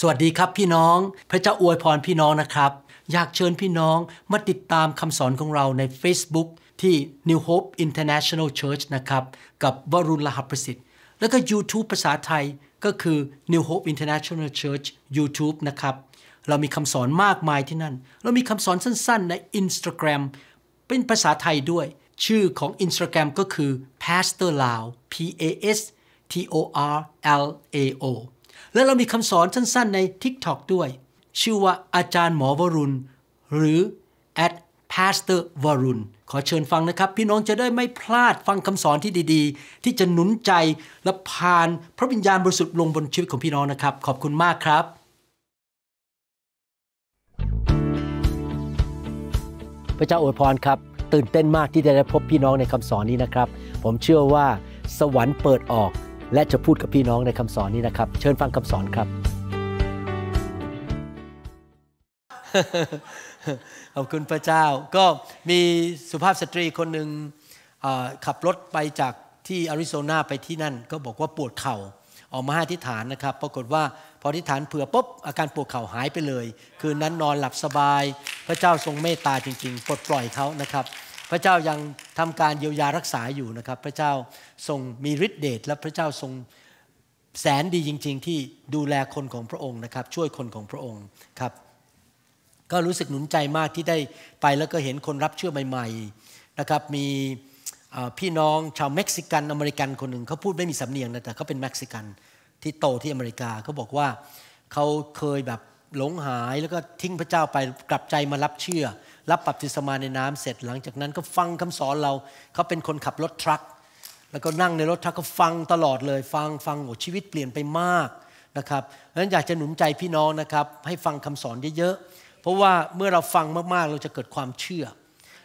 สวัสดีครับพี่น้องพระเจ้าอวยพรพี่น้องนะครับ อยากเชิญพี่น้องมาติดตามคำสอนของเราใน Facebook ที่ New Hope International Church นะครับ กับวรุณลหประสิทธิ์ แล้วก็ YouTube ภาษาไทยก็คือ New Hope International Church YouTube นะครับ เรามีคำสอนมากมายที่นั่น เรามีคำสอนสั้นๆใน Instagram เป็นภาษาไทยด้วย ชื่อของ Instagram ก็คือ Pastor Lao P A S T O R L A O และเรามีคำสอนสั้น ๆ ใน TikTok ด้วย ชื่อว่าอาจารย์หมอวรุณ หรือ at pastor วรุณขอเชิญฟังนะครับ พี่น้องจะได้ไม่พลาดฟังคำสอนที่ดี ๆ ที่จะหนุนใจและผ่านพระวิญญาณบริสุทธิ์ลงบนชีวิตของพี่น้องนะครับ ขอบคุณมากครับ พระเจ้าอวยพรครับ ตื่นเต้นมากที่จะได้พบพี่น้องในคำสอนนี้นะครับ ผมเชื่อว่าสวรรค์เปิดออกและจะพูดกับพี่น้องในคำสอนนี้นะครับ เชิญฟังคำสอนครับ ขอบคุณพระเจ้า ก็มีสุภาพสตรีคนหนึ่งขับรถไปจากที่อาริโซนาไปที่นั่นก็บอกว่าปวดเข่าออกมาอธิษฐานนะครับ ปรากฏว่าพอทิฐานเผื่อปุ๊บอาการปวดเข่าหายไปเลย คืนนั้นนอนหลับสบาย พระเจ้าทรงเมตตาจริงๆ ปลดปล่อยเขานะครับระเจ้ายังทำการเยียวยารักษาอยู่นะครับ พระเจ้าทรงมีฤทธิเดชและพระเจ้าทรงแสนดีจริง ๆ ที่ดูแลคนของพระองค์นะครับ ช่วยคนของพระองค์ครับก็รู้สึกหนุนใจมากที่ได้ไปแล้วก็เห็นคนรับเชื่อใหม่ๆนะครับมีพี่น้อง ชาวเม็กซิกันอเมริกันคนหนึ่ง เขาพูดไม่มีสำเนียงนะแต่เขาเป็นเม็กซิกันที่โตที่อเมริกาเขาบอกว่าเขาเคยแบบหลงหายแล้วก็ทิ้งพระเจ้าไปกลับใจมารับเชื่อ รับปรับทิศมาในน้ำเสร็จ หลังจากนั้นก็ฟังคำสอนเราเขาเป็นคนขับรถทรัคแล้วก็นั่งในรถทรัคก็ฟังตลอดเลย ฟังฟังโอ้ชีวิตเปลี่ยนไปมาก นะครับดังนั้นอยากจะหนุนใจพี่น้องนะครับ ให้ฟังคำสอนเยอะๆเพราะว่าเมื่อเราฟังมากๆเราจะเกิดความเชื่อ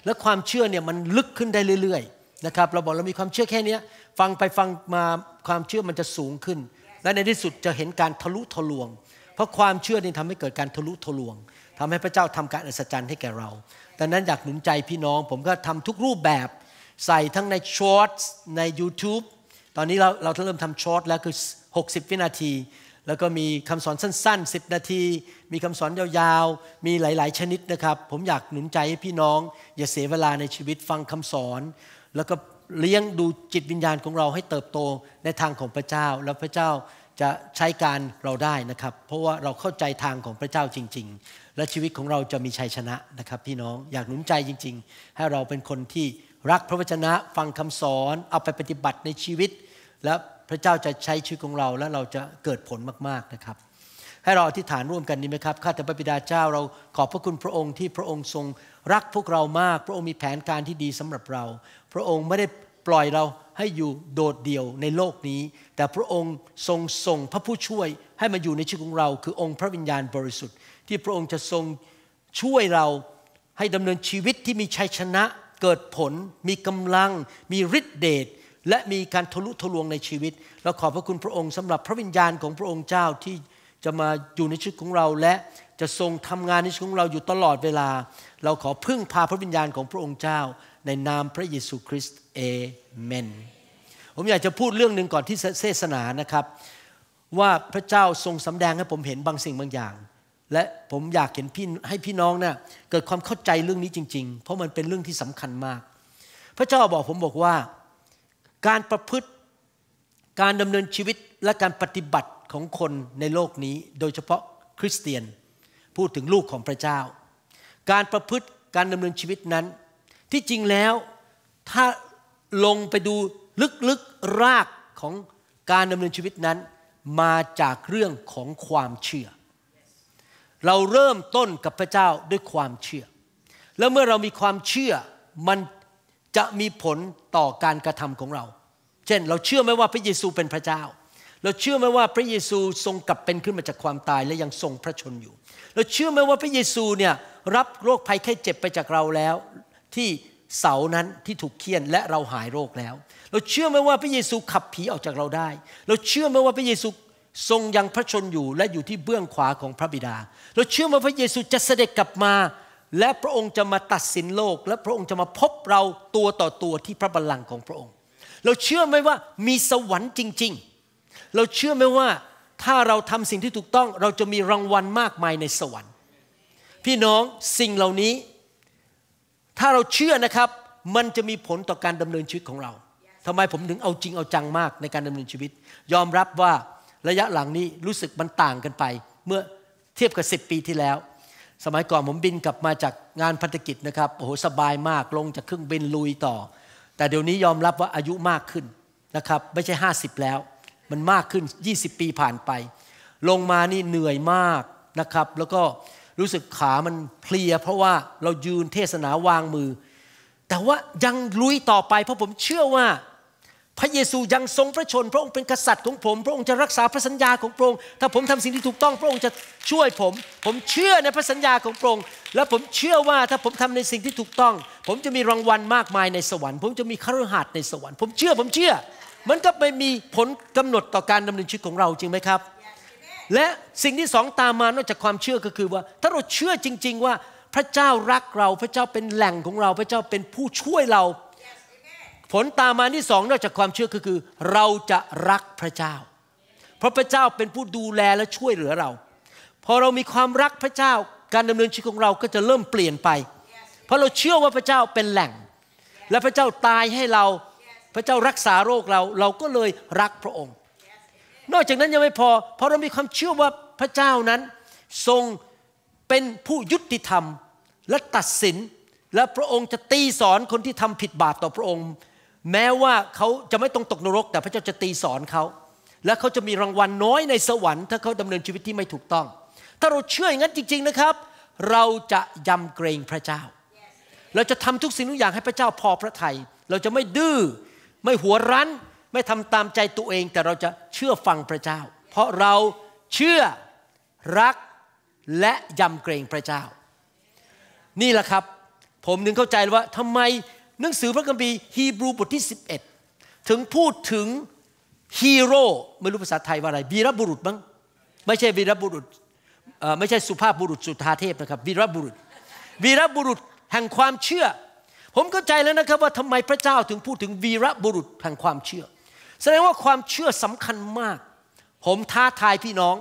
และความเชื่อเนี่ยมันลึกขึ้นได้เรื่อยๆนะครับเราบอกเรามีความเชื่อแค่นี้ฟังไปฟังมาความเชื่อมันจะสูงขึ้น และในที่สุดจะเห็นการทะลุทะลวงเพราะความเชื่อนี่ทำให้เกิดการทะลุทะลวง ทำให้พระเจ้าทำการอัศจรรย์ให้แก่เราดังนั้นอยากหนุนใจพี่น้อง ผมก็ทำทุกรูปแบบใส่ทั้งในช็อตใน YouTube ตอนนี้เราเราเริ่มทำช็อตแล้วคือ60 วินาที แล้วก็มีคำสอนสั้น ๆ10 นาที มีคำสอนยาวๆ มีหลายๆ ชนิดนะครับ ผมอยากหนุนใจให้พี่น้อง อย่าเสียเวลาในชีวิตฟังคำสอน แล้วก็เลี้ยงดูจิตวิญญาณของเราให้เติบโตในทางของพระเจ้าแล้วพระเจ้าจะใช้การเราได้นะครับ เพราะว่าเราเข้าใจทางของพระเจ้าจริงๆ และชีวิตของเราจะมีชัยชนะนะครับพี่น้องอยากหนุนใจจริงๆ ให้เราเป็นคนที่รักพระวจนะฟังคำสอน เอาไปปฏิบัติในชีวิต และพระเจ้าจะใช้ชีวิตของเราและเราจะเกิดผลมากๆนะครับ ให้เราอธิษฐานร่วมกันนี้ไหมครับข้าแต่พระบิดาเจ้าเราขอบพระคุณพระองค์ที่พระองค์ทรงรักพวกเรามาก พระองค์มีแผนการที่ดีสำหรับเรา พระองค์ไม่ได้ปล่อยเราให้อยู่โดดเดี่ยวในโลกนี้ แต่พระองค์ทรงส่งพระผู้ช่วยให้มาอยู่ในชีวิตของเรา คือองค์พระวิญญาณบริสุทธิ์ ที่พระองค์จะทรงช่วยเราให้ดำเนินชีวิตที่มีชัยชนะเกิดผล มีกำลัง มีฤทธิเดช และมีการทะลุทะลวงในชีวิตเราขอบพระคุณพระองค์สำหรับพระวิญญาณของพระองค์เจ้าที่จะมาอยู่ในชีวิตของเราและจะทรงทำงานในชีวิตของเราอยู่ตลอดเวลา เราขอพึ่งพาพระวิญญาณของพระองค์เจ้าในนามพระเยซูคริสต์เอเมน ผมอยากจะพูดเรื่องหนึ่งก่อนที่เทศนานะครับว่าพระเจ้าทรงสำแดงให้ผมเห็นบางสิ่งบางอย่าง และผมอยากเห็นพี่ให้พี่น้องเนะ่ยเกิดความเข้าใจเรื่องนี้จริง ๆ เพราะมันเป็นเรื่องที่สำคัญมาก พระเจ้าบอกผมบอกว่าการประพฤติการดำเนินชีวิตและการปฏิบัติของคนในโลกนี้ โดยเฉพาะคริสเตียนพูดถึงลูกของพระเจ้า การประพฤติการดำเนินชีวิตนั้นที่จริงแล้วถ้าลงไปดูลึกๆรากของการดำเนินชีวิตนั้น มาจากเรื่องของความเชื่อ เราเริ่มต้นกับพระเจ้าด้วยความเชื่อ แล้วเมื่อเรามีความเชื่อ มันจะมีผลต่อการกระทำของเรา เช่น เราเชื่อไหมว่าพระเยซูเป็นพระเจ้า เราเชื่อไหมว่าพระเยซูทรงกลับเป็นขึ้นมาจากความตายและยังทรงพระชนอยู่ เราเชื่อไหมว่าพระเยซูเนี่ยรับโรคภัยไข้เจ็บไปจากเราแล้วที่เสานั้นที่ถูกเคี่ยนและเราหายโรคแล้ว เราเชื่อไหมว่าพระเยซูขับผีออกจากเราได้ เราเชื่อไหมว่าพระเยซูทรงยังพระชนอยู่และอยู่ที่เบื้องขวาของพระบิดา เราเชื่อว่าพระเยซูจะเสด็จกลับมา และพระองค์จะมาตัดสินโลก และพระองค์จะมาพบเราตัวต่อตัวที่พระบัลลังก์ของพระองค์ เราเชื่อไหมว่ามีสวรรค์จริงๆ เราเชื่อไหมว่าถ้าเราทำสิ่งที่ถูกต้องเราจะมีรางวัลมากมายในสวรรค์พี่น้องสิ่งเหล่านี้ถ้าเราเชื่อนะครับมันจะมีผลต่อการดำเนินชีวิตของเรา ทำไมผมถึงเอาจริง เอาจังมากในการดำเนินชีวิต ยอมรับว่าระยะหลังนี้รู้สึกมันต่างกันไป เมื่อเทียบกับสิปีที่แล้ว สมัยก่อนผมบินกลับมาจากงานพันธกิจนะครับโอ้โหสบายมากลงจากเครื่องบินลุยต่อ แต่เดี๋ยวนี้ยอมรับว่าอายุมากขึ้นนะครับ ไม่ใช่50แล้ว มันมากขึ้น20ปีผ่านไป ลงมานี่เหนื่อยมากนะครับแล้วก็รู้สึกขามันเพลียเพราะว่าเรายืนเทศนาวางมือ แต่ว่ายังลุยต่อไปเพราะผมเชื่อว่าพระเยซูยังทรงพระชนพระองค์เป็นกษัตริย์ของผม พระองค์จะรักษาพระสัญญาของพระองค์ถ้าผมทำสิ่งที่ถูกต้องพระองค์จะช่วยผม ผมเชื่อในพระสัญญาของพระองค์และผมเชื่อว่าถ้าผมทำในสิ่งที่ถูกต้อง ผมจะมีรางวัลมากมายในสวรรค์ ผมจะมีคาฤหัสในสวรรค์ผมเชื่อผมเชื่อมันก็ไม่มีผลกำหนดต่อการดำเนินชีวิตของเราจริงไหมครับและสิ่งที่สองตามมานอกจากความเชื่อก็คือว่า ถ้าเราเชื่อจริงๆว่าพระเจ้ารักเราพระเจ้าเป็นแหล่งของเราพระเจ้าเป็นผู้ช่วยเรา ผลตามมาที่สองนอกจากความเชื่อก็คือ เราจะรักพระเจ้า เพราะพระเจ้าเป็นผู้ดูแลและช่วยเหลือเรา พอเรามีความรักพระเจ้าการดำเนินชีวิตของเราก็จะเริ่มเปลี่ยนไปเพราะเราเชื่อว่าพระเจ้าเป็นแหล่ง และพระเจ้าตายให้เรา พระเจ้ารักษาโรคเราเราก็เลยรักพระองค์นอกจากนั้นยังไม่พอ เพราะเรามีความเชื่อว่าพระเจ้านั้น ทรงเป็นผู้ยุติธรรมและตัดสิน และพระองค์จะตีสอนคนที่ทำผิดบาปต่อพระองค์ แม้ว่าเขาจะไม่ต้องตกนรกแต่พระเจ้าจะตีสอนเขา และเขาจะมีรางวัลน้อยในสวรรค์ถ้าเขาดำเนินชีวิตที่ไม่ถูกต้อง ถ้าเราเชื่ออย่างนั้นจริง ๆนะครับ เราจะยำเกรงพระเจ้า เราจะทำทุกสิ่งทุกอย่างให้พระเจ้าพอพระทยัยเราจะไม่ดื้อไม่หัวรั้นไม่ทำตามใจตัวเองแต่เราจะเชื่อฟังพระเจ้า เพราะเราเชื่อรักและยำเกรงพระเจ้า นี่แหละครับ ผมนึงเข้าใจว่าทำไมหนังสือพระคัมภีร์ฮีบรูบทที่ 11 ถึงพูดถึงฮีโร่ไม่รู้ภาษาไทยว่าอะไร วีรบุรุษบ้างไม่ใช่วีรบุรุษไม่ใช่สุภาพบุรุษสุธาเทพนะครับวีรบุรุษวีรบุรุษแห่งความเชื่อ ผมเข้าใจแล้วนะครับว่าทำไมพระเจ้าถึงพูดถึงวีรบุรุษแห่งความเชื่อแสดงว่าความเชื่อสำคัญมาก ผมท้าทายพี่น้อง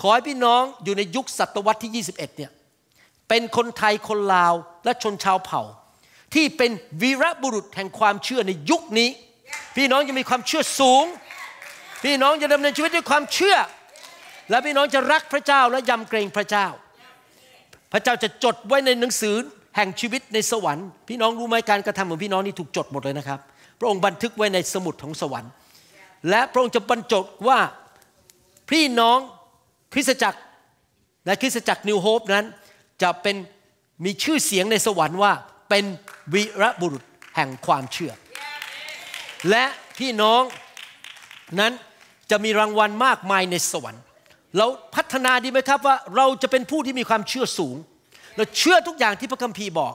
ขอให้พี่น้องอยู่ในยุคศตวรรษที่ 21เนี่ย เป็นคนไทยคนลาวและชนชาวเผ่า ที่เป็นวีรบุรุษแห่งความเชื่อในยุคนี้ พี่น้องจะมีความเชื่อสูง พี่น้องจะดำเนินชีวิตด้วยความเชื่อ และพี่น้องจะรักพระเจ้าและยำเกรงพระเจ้า พระเจ้าจะจดไว้ในหนังสือแห่งชีวิตในสวรรค์ พี่น้องรู้ไหมการกระทำของพี่น้องนี่ถูกจดหมดเลยนะครับ พระองค์บันทึกไว้ในสมุดของสวรรค์และพระองค์จะบรรจุว่าพี่น้องคริสตจักรและคริสตจักรนิวโฮปนั้น จะเป็นมีชื่อเสียงในสวรรค์ว่าเป็นวีรบุรุษแห่งความเชื่อ และพี่น้องนั้นจะมีรางวัลมากมายในสวรรค์ เราพัฒนาดีไหมครับว่าเราจะเป็นผู้ที่มีความเชื่อสูง เราเชื่อทุกอย่างที่พระคัมภีร์บอก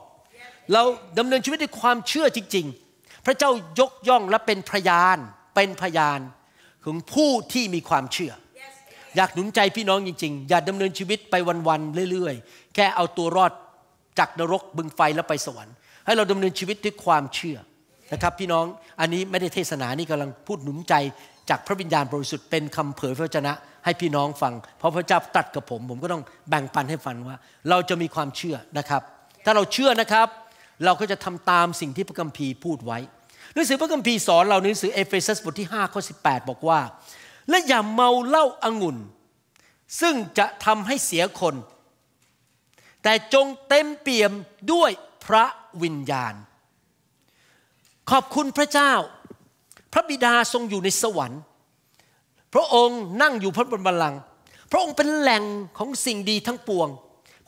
เราดำเนินชีวิตด้วยความเชื่อจริง ๆ พระเจ้ายกย่องและเป็นพยานเป็นพยานของผู้ที่มีความเชื่อ อยากหนุนใจพี่น้องจริง ๆ อย่าดำเนินชีวิตไปวัน ๆ เรื่อยๆ แค่เอาตัวรอด จากนรกบึงไฟแล้วไปสวรรค์ให้เราดำเนินชีวิตด้วยความเชื่อนะครับพี่น้องอันนี้ไม่ได้เทศนานี่กำลังพูดหนุนใจ จากพระวิญญาณบริสุทธิ์เป็นคำเผยพระชจนะ ให้พี่น้องฟัง เพราะพระเจ้าตัดกับผม ผมก็ต้องแบ่งปันให้ฟังว่า เราจะมีความเชื่อนะครับ ถ้าเราเชื่อนะครับ เราก็จะทำตามสิ่งที่พระคัมภีร์พูดไว้หนังสือพระคัมภีร์สอนเราหนังสือเอเฟซัสบทที่5ข้อ18 บอกว่า และอย่าเมาเหล้าอางุ่นซึ่งจะทำให้เสียคน แต่จงเต็มเปี่ยมด้วยพระวิญญาณ ขอบคุณพระเจ้าพระบิดาทรงอยู่ในสวรรค์ พระองค์นั่งอยู่พระบนบัลลังก์พระองค์เป็นแหล่งของสิ่งดีทั้งปวง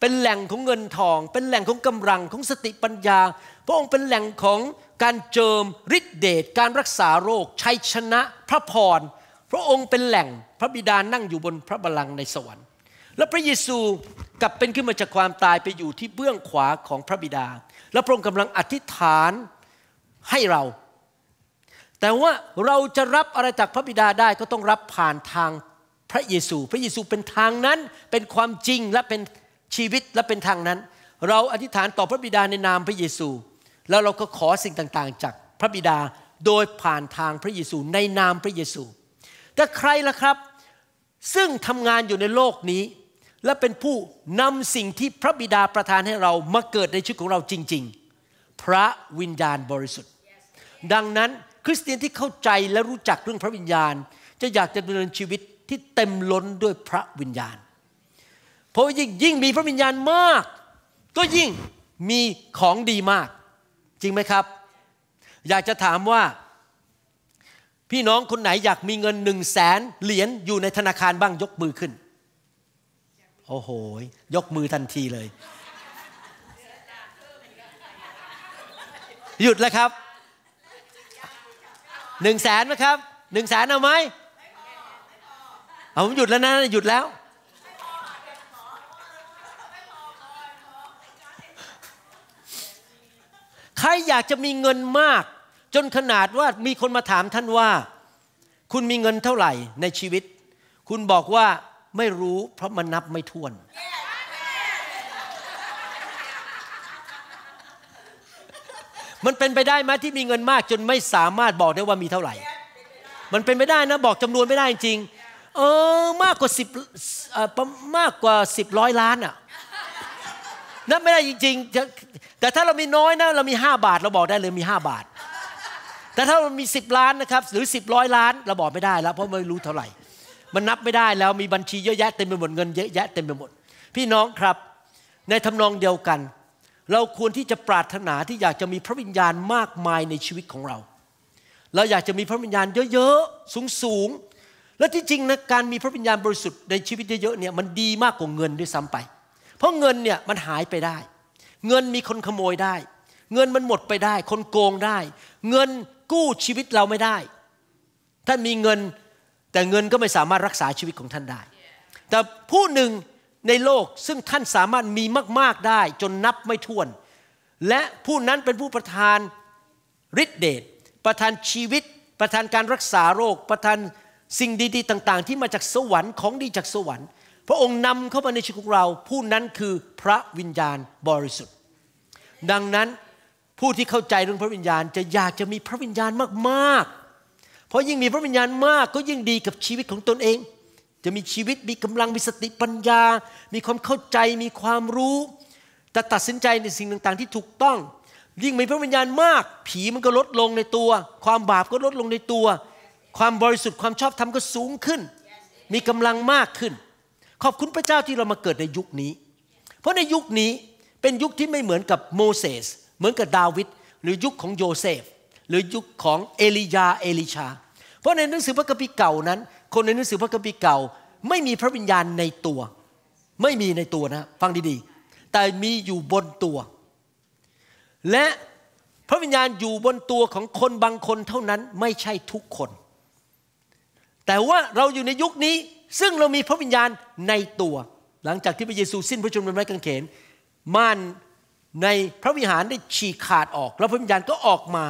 เป็นแหล่งของเงินทอง เป็นแหล่งของกำลังของสติปัญญา พระองค์เป็นแหล่งของการเจิมฤทธิเดชการรักษาโรค ชัยชนะ พระพรพระองค์เป็นแหล่งพระบิดานั่งอยู่บนพระบัลลังก์ในสวรรค์ และพระเยซูกลับเป็นขึ้นมาจากความตายไปอยู่ที่เบื้องขวาของพระบิดา และพระองค์กำลังอธิษฐานให้เรา แต่ว่าเราจะรับอะไรจากพระบิดาได้ก็ต้องรับผ่านทางพระเยซู พระเยซูเป็นทางนั้นเป็นความจริงและเป็นชีวิตและเป็นทางนั้น เราอธิษฐานต่อพระบิดาในนามพระเยซูแล้วเราก็ขอสิ่งต่างๆ จากพระบิดาโดยผ่านทางพระเยซูในนามพระเยซู แต่ใครล่ะครับ ซึ่งทำงานอยู่ในโลกนี้ และเป็นผู้นำสิ่งที่พระบิดาประทานให้เรามาเกิดในชีวิตของเราจริง ๆ พระวิญญาณบริสุทธิ์ ดังนั้นคริสเตียนที่เข้าใจและรู้จักเรื่องพระวิญญาณ จะอยากจะดำเนินชีวิตที่เต็มล้นด้วยพระวิญญาณ เพราะยิ่งยิ่งมีพระวิญญาณมาก ก็ยิ่งมีของดีมากจริงไหมครับ อยากจะถามว่า พี่น้องคนไหนอยากมีเงินหนึ่งแสนเหรียญอยู่ในธนาคารบ้างยกมือขึ้น โอ้โหยกมือทันทีเลย หยุดแล้วครับหนึ่งแสนนะครับหนึ่งแสนเอาไหมเอาผมหยุดแล้วนะ หยุดแล้วใครอยากจะมีเงินมาก จนขนาดว่ามีคนมาถามท่านว่า คุณมีเงินเท่าไหร่ในชีวิต คุณบอกว่าไม่รู้เพราะมันนับไม่ถ้วน มันเป็นไปได้ไหมที่มีเงินมาก จนไม่สามารถบอกได้ว่ามีเท่าไหร่ มันเป็นไปได้นะ บอกจำนวนไม่ได้จริง เออมากกว่าสิบมากกว่าสิบร้อยล้านอะ่ะนั่นไม่ได้จริงๆ แต่ถ้าเรามีน้อยนะเรามีาบาทเราบอกได้เลยมีาบาท แต่ถ้าเรามีสิบล้านนะครับหรือสิบร้อยล้าน เราบอกไม่ได้ แล้วเพราะไม่รู้เท่าไหร่ มันนับไม่ได้แล้ว มีบัญชี เยอะแยะเต็มไปหมดเงินเยอะแยะเต็มไปหมด พี่น้องครับ ในทำนองเดียวกัน เราควรที่จะปรารถนา ที่อยากจะมีพระวิญญาณมากมายในชีวิตของเรา เราอยากจะมีพระวิญญาณเยอะๆสูงๆ และที่จริงนะการมีพระวิญญาณบริสุทธิ์ในชีวิตเยอะๆเนี่ยมันดีมากกว่าเงินด้วยซ้ำาไปเพราะเงินเนี่ยมันหายไปได้ เงินมีคนขโมยได้ เงินมันหมดไปได้คนโกงได้ เงินกู้ชีวิตเราไม่ได้ ท่านมีเงินแต่เงินก็ไม่สามารถรักษาชีวิตของท่านได้ แต่ผู้หนึ่งในโลกซึ่งท่านสามารถมีมาก ๆได้จนนับไม่ถ้วน และผู้นั้นเป็นผู้ประธานฤทธิเดช ประธานชีวิต ประธานการรักษาโรค ประธานสิ่งดี ๆ ต่าง ๆ ที่มาจากสวรรค์ของดีจากสวรรค์พระองค์นำเข้ามาในชีวิตของเราผู้นั้นคือพระวิญญาณบริสุทธิ์ดังนั้นผู้ที่เข้าใจเรื่องพระวิญญาณ จะอยากจะมีพระวิญญาณมากๆ เพราะยิ่งมีพระวิญญาณมาก ก็ยิ่งดีกับชีวิตของตนเอง จะมีชีวิตมีกำลังมีสติปัญญา มีความเข้าใจมีความรู้ จะตัดสินใจในสิ่งต่างๆ ที่ถูกต้อง ยิ่งมีพระวิญญาณมาก ผีมันก็ลดลงในตัว ความบาปก็ลดลงในตัว ความบริสุทธิ์ความชอบธรรมก็สูงขึ้น มีกำลังมากขึ้นขอบคุณพระเจ้าที่เรามาเกิดในยุคนี้ เพราะในยุคนี้เป็นยุคที่ไม่เหมือนกับโมเสส เหมือนกับดาวิด หรือยุคของโยเซฟ หรือยุคของเอลียา เอลิชา เพราะในหนังสือพระคัมภีร์เก่านั้น คนในหนังสือพระคัมภีร์เก่า ไม่มีพระวิญญาณในตัว ไม่มีในตัวนะ ฟังดีๆ แต่มีอยู่บนตัว และพระวิญญาณอยู่บนตัวของคนบางคนเท่านั้น ไม่ใช่ทุกคน แต่ว่าเราอยู่ในยุคนี้ซึ่งเรามีพระวิญญาณในตัวหลังจากที่พระเยซูสิ้นพระชนม์บนไม้กางเขนม่านในพระวิหารได้ฉีกขาดออกแล้วพระวิญญาณก็ออกมา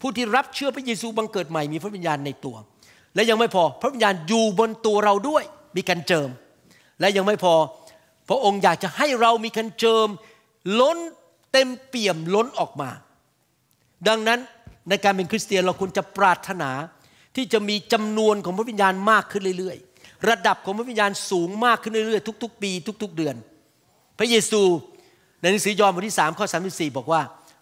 ผู้ที่รับเชื่อพระเยซู บังเกิดใหม่มีพระวิญญาณในตัว และยังไม่พอพระวิญญาณอยู่บนตัวเราด้วยมีการเจิมและยังไม่พอพระองค์อยากจะให้เรามีการเจิมล้นเต็มเปี่ยมล้นออกมา ดังนั้นในการเป็นคริสเตียนเราควรจะปรารถนาที่จะมีจำนวนของพระวิญญาณมากขึ้นเรื่อยระดับของพระวิญญาณสูงมากขึ้นเรื่อยๆทุก ๆ ปีทุก ๆ เดือน พระเยซูในหนังสือยอห์นบทที่3ข้อ34บอกว่า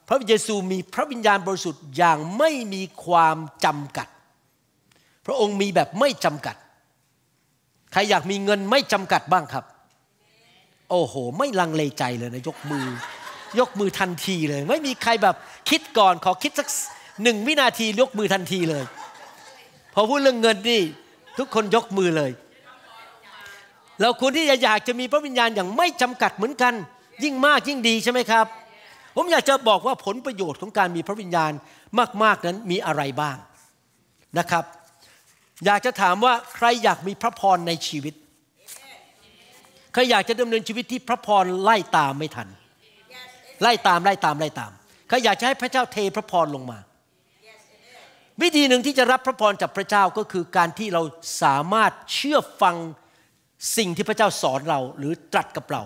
พระเยซูมีพระวิญญาณบริสุทธิ์อย่างไม่มีความจำกัด พระองค์มีแบบไม่จำกัด ใครอยากมีเงินไม่จำกัดบ้างครับ โอ้โห ไม่ลังเลใจเลยนะยกมือ ยกมือทันทีเลย ไม่มีใครแบบคิดก่อนขอคิดสักหนึ่งวินาทียกมือทันทีเลย พอพูดเรื่องเงินนี่ทุกคนยกมือเลยเราควรที่จะอยากจะมีพระวิญญาณอย่างไม่จำกัดเหมือนกัน ยิ่งมากยิ่งดีใช่ไหมครับ ผมอยากจะบอกว่าผลประโยชน์ของการมีพระวิญญาณมากๆนั้นมีอะไรบ้างนะครับ อยากจะถามว่าใครอยากมีพระพรในชีวิต ใครอยากจะดำเนินชีวิตที่พระพรไล่ตามไม่ทัน ไล่ตามไล่ตามไล่ตามใครอยากจะให้พระเจ้าเทพระพรลงมา วิธีหนึ่งที่จะรับพระพรจากพระเจ้าก็คือการที่เราสามารถเชื่อฟังสิ่งที่พระเจ้าสอนเราหรือตรัสกับเรา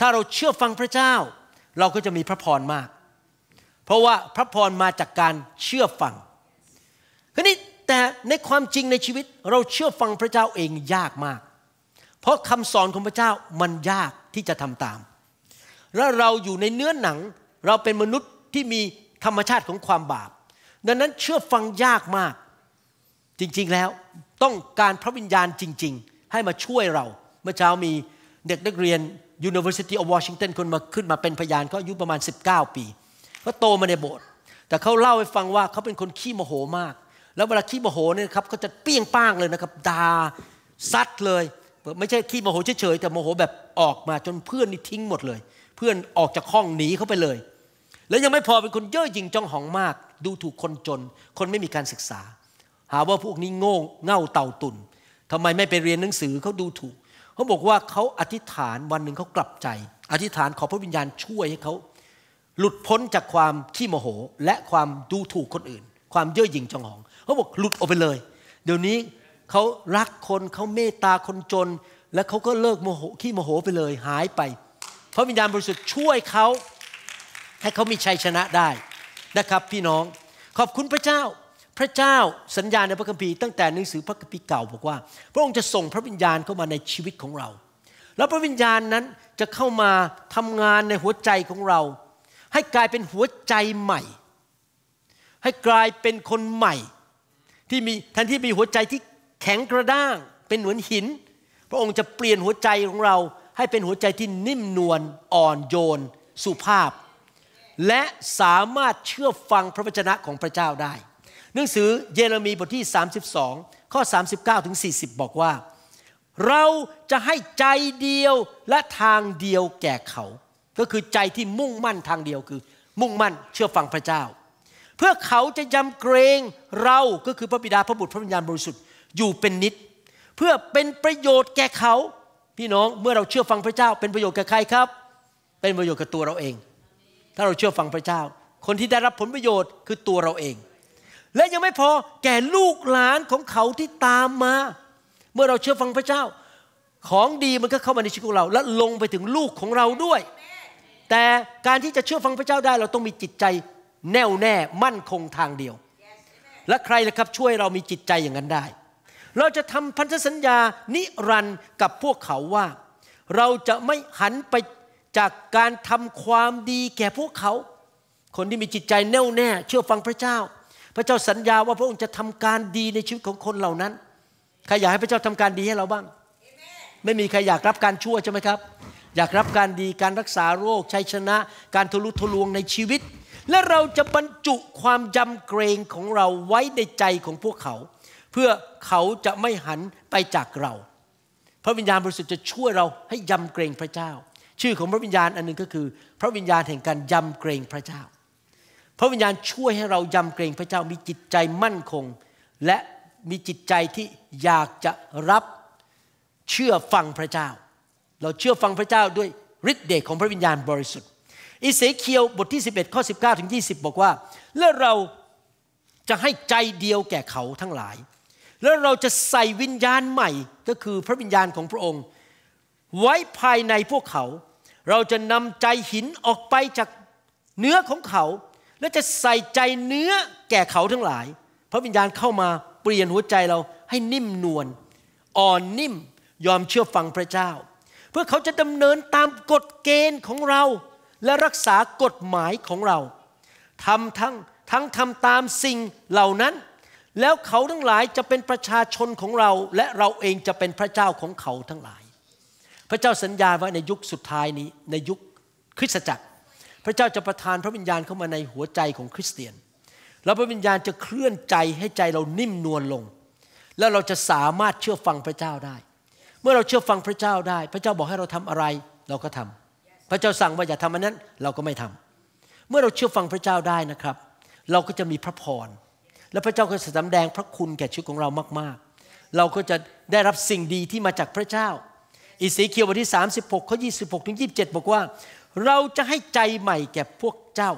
ถ้าเราเชื่อฟังพระเจ้า เราก็จะมีพระพรมาก เพราะว่าพระพรมาจากการเชื่อฟังทีนี้แต่ในความจริงในชีวิตเราเชื่อฟังพระเจ้าเองยากมาก เพราะคำสอนของพระเจ้ามันยากที่จะทำตาม และเราอยู่ในเนื้อหนังเราเป็นมนุษย์ที่มีธรรมชาติของความบาป ดังนั้นเชื่อฟังยากมาก จริงๆแล้วต้องการพระวิญญาณจริง ๆให้มาช่วยเรา เมื่อเช้ามีเด็กนักเรียน University of Washington คนมาขึ้นมาเป็นพยานเขาอายุประมาณ 19 ปีเขาโตมาในโบสถ์ แต่เขาเล่าให้ฟังว่าเขาเป็นคนขี้โมโหมาก แล้วเวลาขี้โมโหเนี่ยครับเขาจะเปี้ยงป้างเลยนะครับ ดา่าซัดเลย ไม่ใช่ขี้โมโหเฉยๆ แต่โมโหแบบออกมาจนเพื่อนนี่ทิ้งหมดเลย เพื่อนออกจากห้องหนีเขาไปเลย แล้วยังไม่พอเป็นคนเย่อหยิ่งจ้องหองมาก ดูถูกคนจนคนไม่มีการศึกษา หาว่าพวกนี้โง่เง่าเต่าตุนทำไมไม่ไปเรียนหนังสือเขาดูถูกเขาบอกว่าเขาอธิษฐานวันหนึ่งเขากลับใจ อธิษฐานขอพระวิญญาณช่วยให้เขาหลุดพ้นจากความขี้โมโห และความดูถูกคนอื่น ความเย่อหยิ่งจองหองเขาบอกหลุดออกไปเลย เดี๋ยวนี้เขารักคนเขาเมตตาคนจน และเขาก็เลิกโมโหขี้โมโหไปเลยหายไปพระวิญญาณบริสุทธิ์ช่วยเขาให้เขามีชัยชนะได้นะครับ พี่น้องขอบคุณพระเจ้าพระเจ้าสัญญาในพระคัมภีร์ตั้งแต่หนังสือพระคัมภีร์เก่าบอกว่า พระองค์จะส่งพระวิญญาณเข้ามาในชีวิตของเรา แล้วพระวิญญาณนั้นจะเข้ามาทำงานในหัวใจของเรา ให้กลายเป็นหัวใจใหม่ ให้กลายเป็นคนใหม่ที่มีแทนที่มีหัวใจที่แข็งกระด้าง เป็นเหมือนหิน พระองค์จะเปลี่ยนหัวใจของเรา ให้เป็นหัวใจที่นิ่มนวลอ่อนโยน สุภาพ และสามารถเชื่อฟังพระวจนะของพระเจ้าได้หนังสือเยเรมีบทที่ 32 ข้อ39ถึง40 บอกว่า เราจะให้ใจเดียวและทางเดียวแก่เขา ก็คือใจที่มุ่งมั่นทางเดียวคือ มุ่งมั่นเชื่อฟังพระเจ้า เพื่อเขาจะยำเกรงเราก็คือพระบิดาพระบุตรพระวิญญาณบริสุทธิ์อยู่เป็นนิด เพื่อเป็นประโยชน์แก่เขา พี่น้องเมื่อเราเชื่อฟังพระเจ้า เป็นประโยชน์กับใครครับ เป็นประโยชน์กับตัวเราเอง ถ้าเราเชื่อฟังพระเจ้า คนที่ได้รับผลประโยชน์คือตัวเราเองและยังไม่พอแก่ลูกหลานของเขาที่ตามมา เมื่อเราเชื่อฟังพระเจ้า ของดีมันก็เข้ามาในชีวิตของเรา และลงไปถึงลูกของเราด้วย แต่การที่จะเชื่อฟังพระเจ้าได้ เราต้องมีจิตใจแน่วแน่มั่นคงทางเดียว และใครล่ะครับช่วยเรามีจิตใจอย่างนั้นได้ เราจะทำพันธสัญญานิรันกับพวกเขาว่า เราจะไม่หันไปจากการทำความดีแก่พวกเขา คนที่มีจิตใจแน่วแน่ เชื่อฟังพระเจ้าพระเจ้าสัญญาว่าพระองค์จะทำการดีในชีวิต ของคนเหล่านั้น ใครอยากให้พระเจ้าทำการดีให้เราบ้าง ไม่มีใครอยากรับการชั่วใช่ไหมครับ อยากรับการดี การรักษาโรค ชัยชนะ การทะลุทะลวงในชีวิต และเราจะบรรจุความยำเกรงของเราไว้ในใจของพวกเขา เพื่อเขาจะไม่หันไปจากเรา พระวิญญาณบริสุทธิ์จะช่วยเราให้ยำเกรงพระเจ้า ชื่อของพระวิญญาณอันหนึ่งก็คือ พระวิญญาณแห่งการยำเกรงพระเจ้าพระวิญญาณช่วยให้เรายำเกรงพระเจ้ามีจิตใจมั่นคง และมีจิตใจที่อยากจะรับเชื่อฟังพระเจ้า เราเชื่อฟังพระเจ้าด้วยฤทธิ์เดชของพระวิญญาณบริสุทธิ์ อิเสเคียวบทที่11ข้อ19ถึง20 บอกว่าและเราจะให้ใจเดียวแก่เขาทั้งหลาย แล้วเราจะใส่วิญญาณใหม่ก็คือพระวิญญาณของพระองค์ ไว้ภายในพวกเขา เราจะนำใจหินออกไปจากเนื้อของเขาและจะใส่ใจเนื้อแก่เขาทั้งหลาย พระวิญญาณเข้ามาเปลี่ยนหัวใจเราให้นิ่มนวลอ่อนนิ่มยอมเชื่อฟังพระเจ้า เพื่อเขาจะดำเนินตามกฎเกณฑ์ของเรา และรักษากฎหมายของเราทำทั้งทั้งทำตามสิ่งเหล่านั้น แล้วเขาทั้งหลายจะเป็นประชาชนของเรา และเราเองจะเป็นพระเจ้าของเขาทั้งหลาย พระเจ้าสัญญาไว้ในยุคสุดท้ายนี้ในยุคคริสตจักรพระเจ้าจะประทานพระวิญญาณเข้ามาในหัวใจของคริสเตียน แล้วพระวิญญาณจะเคลื่อนใจให้ใจเรานิ่มนวลลง แล้วเราจะสามารถเชื่อฟังพระเจ้าได้ เมื่อเราเชื่อฟังพระเจ้าได้ พระเจ้าบอกให้เราทำอะไรเราก็ทำ พระเจ้าสั่งว่าอย่าทำอันนั้นเราก็ไม่ทำ เมื่อเราเชื่อฟังพระเจ้าได้นะครับ เราก็จะมีพระพร และพระเจ้าก็จะสำแดงพระคุณแก่ชีวิตของเรามาก ๆ เราก็จะได้รับสิ่งดีที่มาจากพระเจ้า อิสีเคียวบทที่ 36ข้อหกถึงยีบอกว่าเราจะให้ใจใหม่แก่พวกเจ้า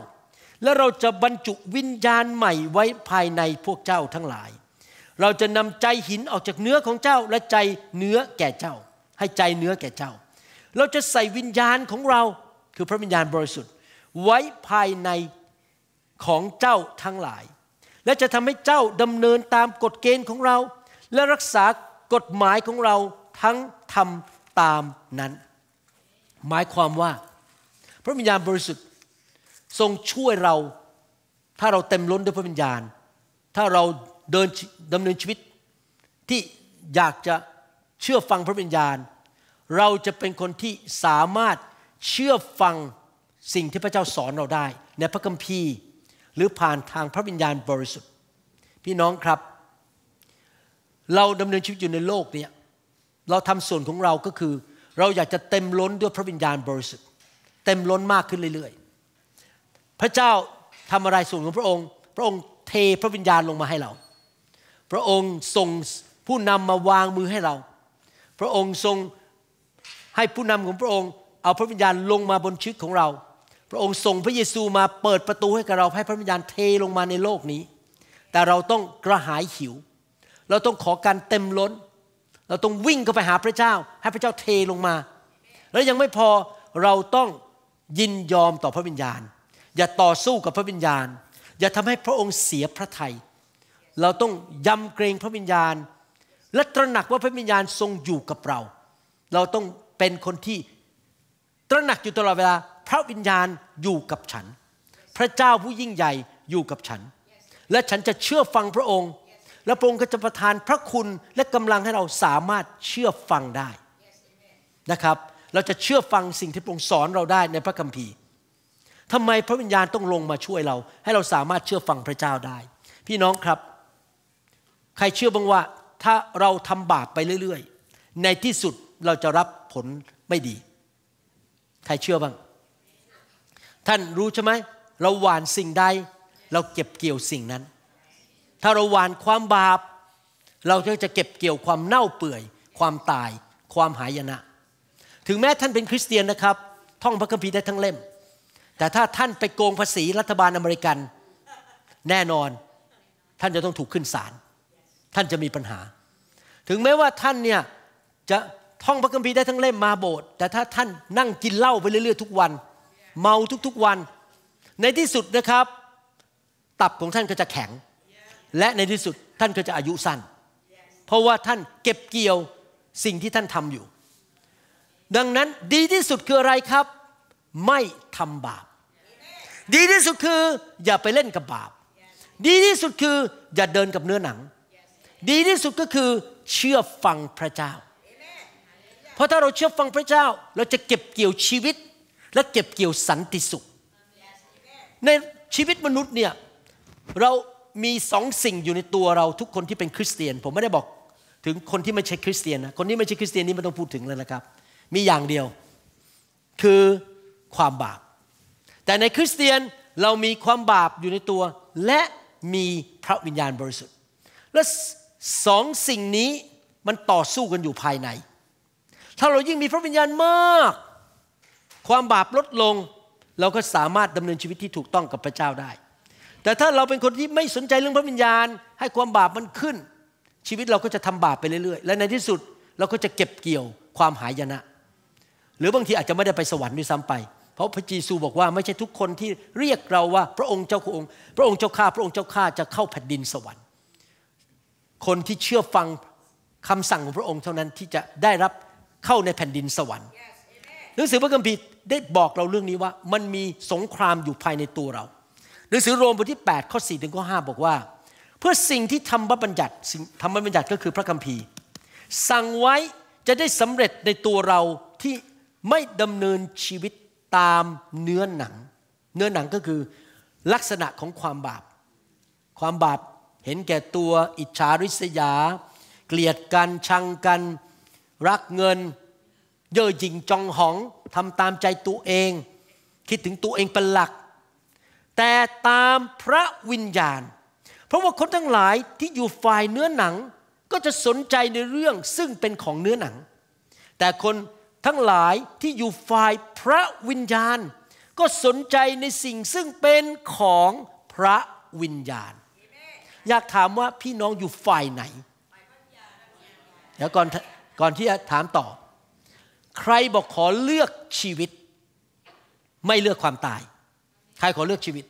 และเราจะบรรจุวิญญาณใหม่ไว้ภายในพวกเจ้าทั้งหลาย เราจะนำใจหินออกจากเนื้อของเจ้าและใจเนื้อแก่เจ้า ให้ใจเนื้อแก่เจ้า เราจะใส่วิญญาณของเราคือพระวิญญาณบริสุทธิ์ไว้ภายในของเจ้าทั้งหลาย และจะทำให้เจ้าดำเนินตามกฎเกณฑ์ของเรา และรักษากฎหมายของเราทั้งทำตามนั้น หมายความว่าพระวิญญาณบริสุทธิ์ทรงช่วยเราถ้าเราเต็มล้นด้วยพระวิญญาณ ถ้าเราเดินดำเนินชีวิตที่อยากจะเชื่อฟังพระวิญญาณ เราจะเป็นคนที่สามารถเชื่อฟังสิ่งที่พระเจ้าสอนเราได้ ในพระคัมภีร์หรือผ่านทางพระวิญญาณบริสุทธิ์ พี่น้องครับ เราดำเนินชีวิตอยู่ในโลกเนี่ยเราทำส่วนของเราก็คือ เราอยากจะเต็มล้นด้วยพระวิญญาณบริสุทธิ์เต็มล้นมากขึ้นเรื่อยๆ พระเจ้าทำอะไรส่วนของพระองค์ พระองค์เทพระวิญญาณลงมาให้เรา พระองค์ส่งผู้นำมาวางมือให้เรา พระองค์ทรงให้ผู้นำของพระองค์เอาพระวิญญาณลงมาบนชีวิตของเรา พระองค์ส่งพระเยซูมาเปิดประตูให้กับเราให้พระวิญญาณเทลงมาในโลกนี้ แต่เราต้องกระหายหิว เราต้องขอการเต็มล้น เราต้องวิ่งเข้าไปหาพระเจ้า ให้พระเจ้าเทลงมา แล้วยังไม่พอเราต้องยินยอมต่อพระวิญญาณ อย่าต่อสู้กับพระวิญญาณ อย่าทำให้พระองค์เสียพระทยัยเราต้องยำเกรงพระวิญญาณ และตระหนักว่าพระวิญญาณทรงอยู่กับเรา เราต้องเป็นคนที่ตระหนักอยู่ตลอดเวลา พระวิญญาณอยู่กับฉัน พระเจ้าผู้ยิ่งใหญ่อยู่กับฉัน และฉันจะเชื่อฟังพระองค์ และพระองค์ก็จะประทานพระคุณและกำลังให้เราสามารถเชื่อฟังได้นะครับเราจะเชื่อฟังสิ่งที่พระองค์สอนเราได้ในพระคัมภีร์ทำไมพระวิญญาณต้องลงมาช่วยเรา ให้เราสามารถเชื่อฟังพระเจ้าได้ พี่น้องครับ ใครเชื่อบ้างว่า ถ้าเราทำบาปไปเรื่อยๆ ในที่สุดเราจะรับผลไม่ดี ใครเชื่อบ้าง ท่านรู้ใช่ไหม เราหวานสิ่งใดเราเก็บเกี่ยวสิ่งนั้น ถ้าเราหวานความบาป เราจะเก็บเกี่ยวความเน่าเปื่อย ความตาย ความหายนะถึงแม้ท่านเป็นคริสเตียนนะครับท่องพระคัมภีร์ได้ทั้งเล่มแต่ถ้าท่านไปโกงภาษีรัฐบาลอเมริกัน แน่นอน ท่านจะต้องถูกขึ้นศาลท่านจะมีปัญหา ถึงแม้ว่าท่านเนี่ยจะท่องพระคัมภีร์ได้ทั้งเล่มมาโบสถ์แต่ถ้าท่านนั่งกินเหล้าไปเรื่อยๆทุกวัน เมาทุกๆวัน ในที่สุดนะครับ ตับของท่านก็จะแข็ง และในที่สุดท่านก็จะอายุสั้น เพราะว่าท่านเก็บเกี่ยวสิ่งที่ท่านทำอยู่ดังนั้นดีที่สุดคืออะไรครับ ไม่ทำบาป ดีที่สุดคืออย่าไปเล่นกับบาปดีที่สุดคืออย่าเดินกับเนื้อหนัง ดีที่สุดก็คือเชื่อฟังพระเจ้าเพราะถ้าเราเชื่อฟังพระเจ้า เราจะเก็บเกี่ยวชีวิต และเก็บเกี่ยวสันติสุขในชีวิตมนุษย์เนี่ยเรามีสองสิ่งอยู่ในตัวเราทุกคนที่เป็นคริสเตียน ผมไม่ได้บอก ถึงคนที่ไม่ใช่คริสเตียนนะคนที่ไม่ใช่คริสเตียนนี่ไม่ต้องพูดถึงเลยนะครับมีอย่างเดียวคือความบาป แต่ในคริสเตียนเรามีความบาปอยู่ในตัว และมีพระวิญญาณบริสุทธิ์และสองสิ่งนี้มันต่อสู้กันอยู่ภายในถ้าเรายิ่งมีพระวิญญาณมาก ความบาปลดลง เราก็สามารถดำเนินชีวิตที่ถูกต้องกับพระเจ้าได้ แต่ถ้าเราเป็นคนที่ไม่สนใจเรื่องพระวิญญาณ ให้ความบาปมันขึ้น ชีวิตเราก็จะทำบาปไปเรื่อยๆ และในที่สุดเราก็จะเก็บเกี่ยวความหายนะหรือบางที อาจจะไม่ได้ไปสวรรค์ด้วยซ้ำไป เพราะพระเยซูบอกว่าไม่ใช่ทุกคนที่เรียกเราว่าพระองค์เจ้าองค์ พระองค์เจ้าข้า พระองค์เจ้าข้าจะเข้าแผ่นดินสวรรค์ คนที่เชื่อฟังคำสั่งของพระองค์เท่านั้นที่จะได้รับเข้าในแผ่นดินสวรรค์หนังสือพระคัมภีร์ได้บอกเราเรื่องนี้ว่ามันมีสงครามอยู่ภายในตัวเราหนังสือโรมบทที่ 8 ข้อ4ถึงข้อ5บอกว่า เพื่อสิ่งที่ทำบัญญัติธรรมบัญญัติก็คือพระคัมภีร์ สั่งไว้จะได้สำเร็จในตัวเราที่ไม่ดำเนินชีวิตตามเนื้อหนัง เนื้อหนังก็คือลักษณะของความบาป ความบาปเห็นแก่ตัว อิจฉาริษยา เกลียดกันชังกัน รักเงินเย่อหยิ่งจองหองทำตามใจตัวเอง คิดถึงตัวเองเป็นหลัก แต่ตามพระวิญญาณ เพราะว่าคนทั้งหลายที่อยู่ฝ่ายเนื้อหนังก็จะสนใจในเรื่องซึ่งเป็นของเนื้อหนัง แต่คนทั้งหลายที่อยู่ฝ่ายพระวิญญาณ ก็สนใจในสิ่งซึ่งเป็นของพระวิญญาณอยากถามว่าพี่น้องอยู่ฝ่ายไหนเดี๋ยวก่อนก่อนที่จะถามต่อ ใครบอกขอเลือกชีวิต ไม่เลือกความตาย ใครขอเลือกชีวิต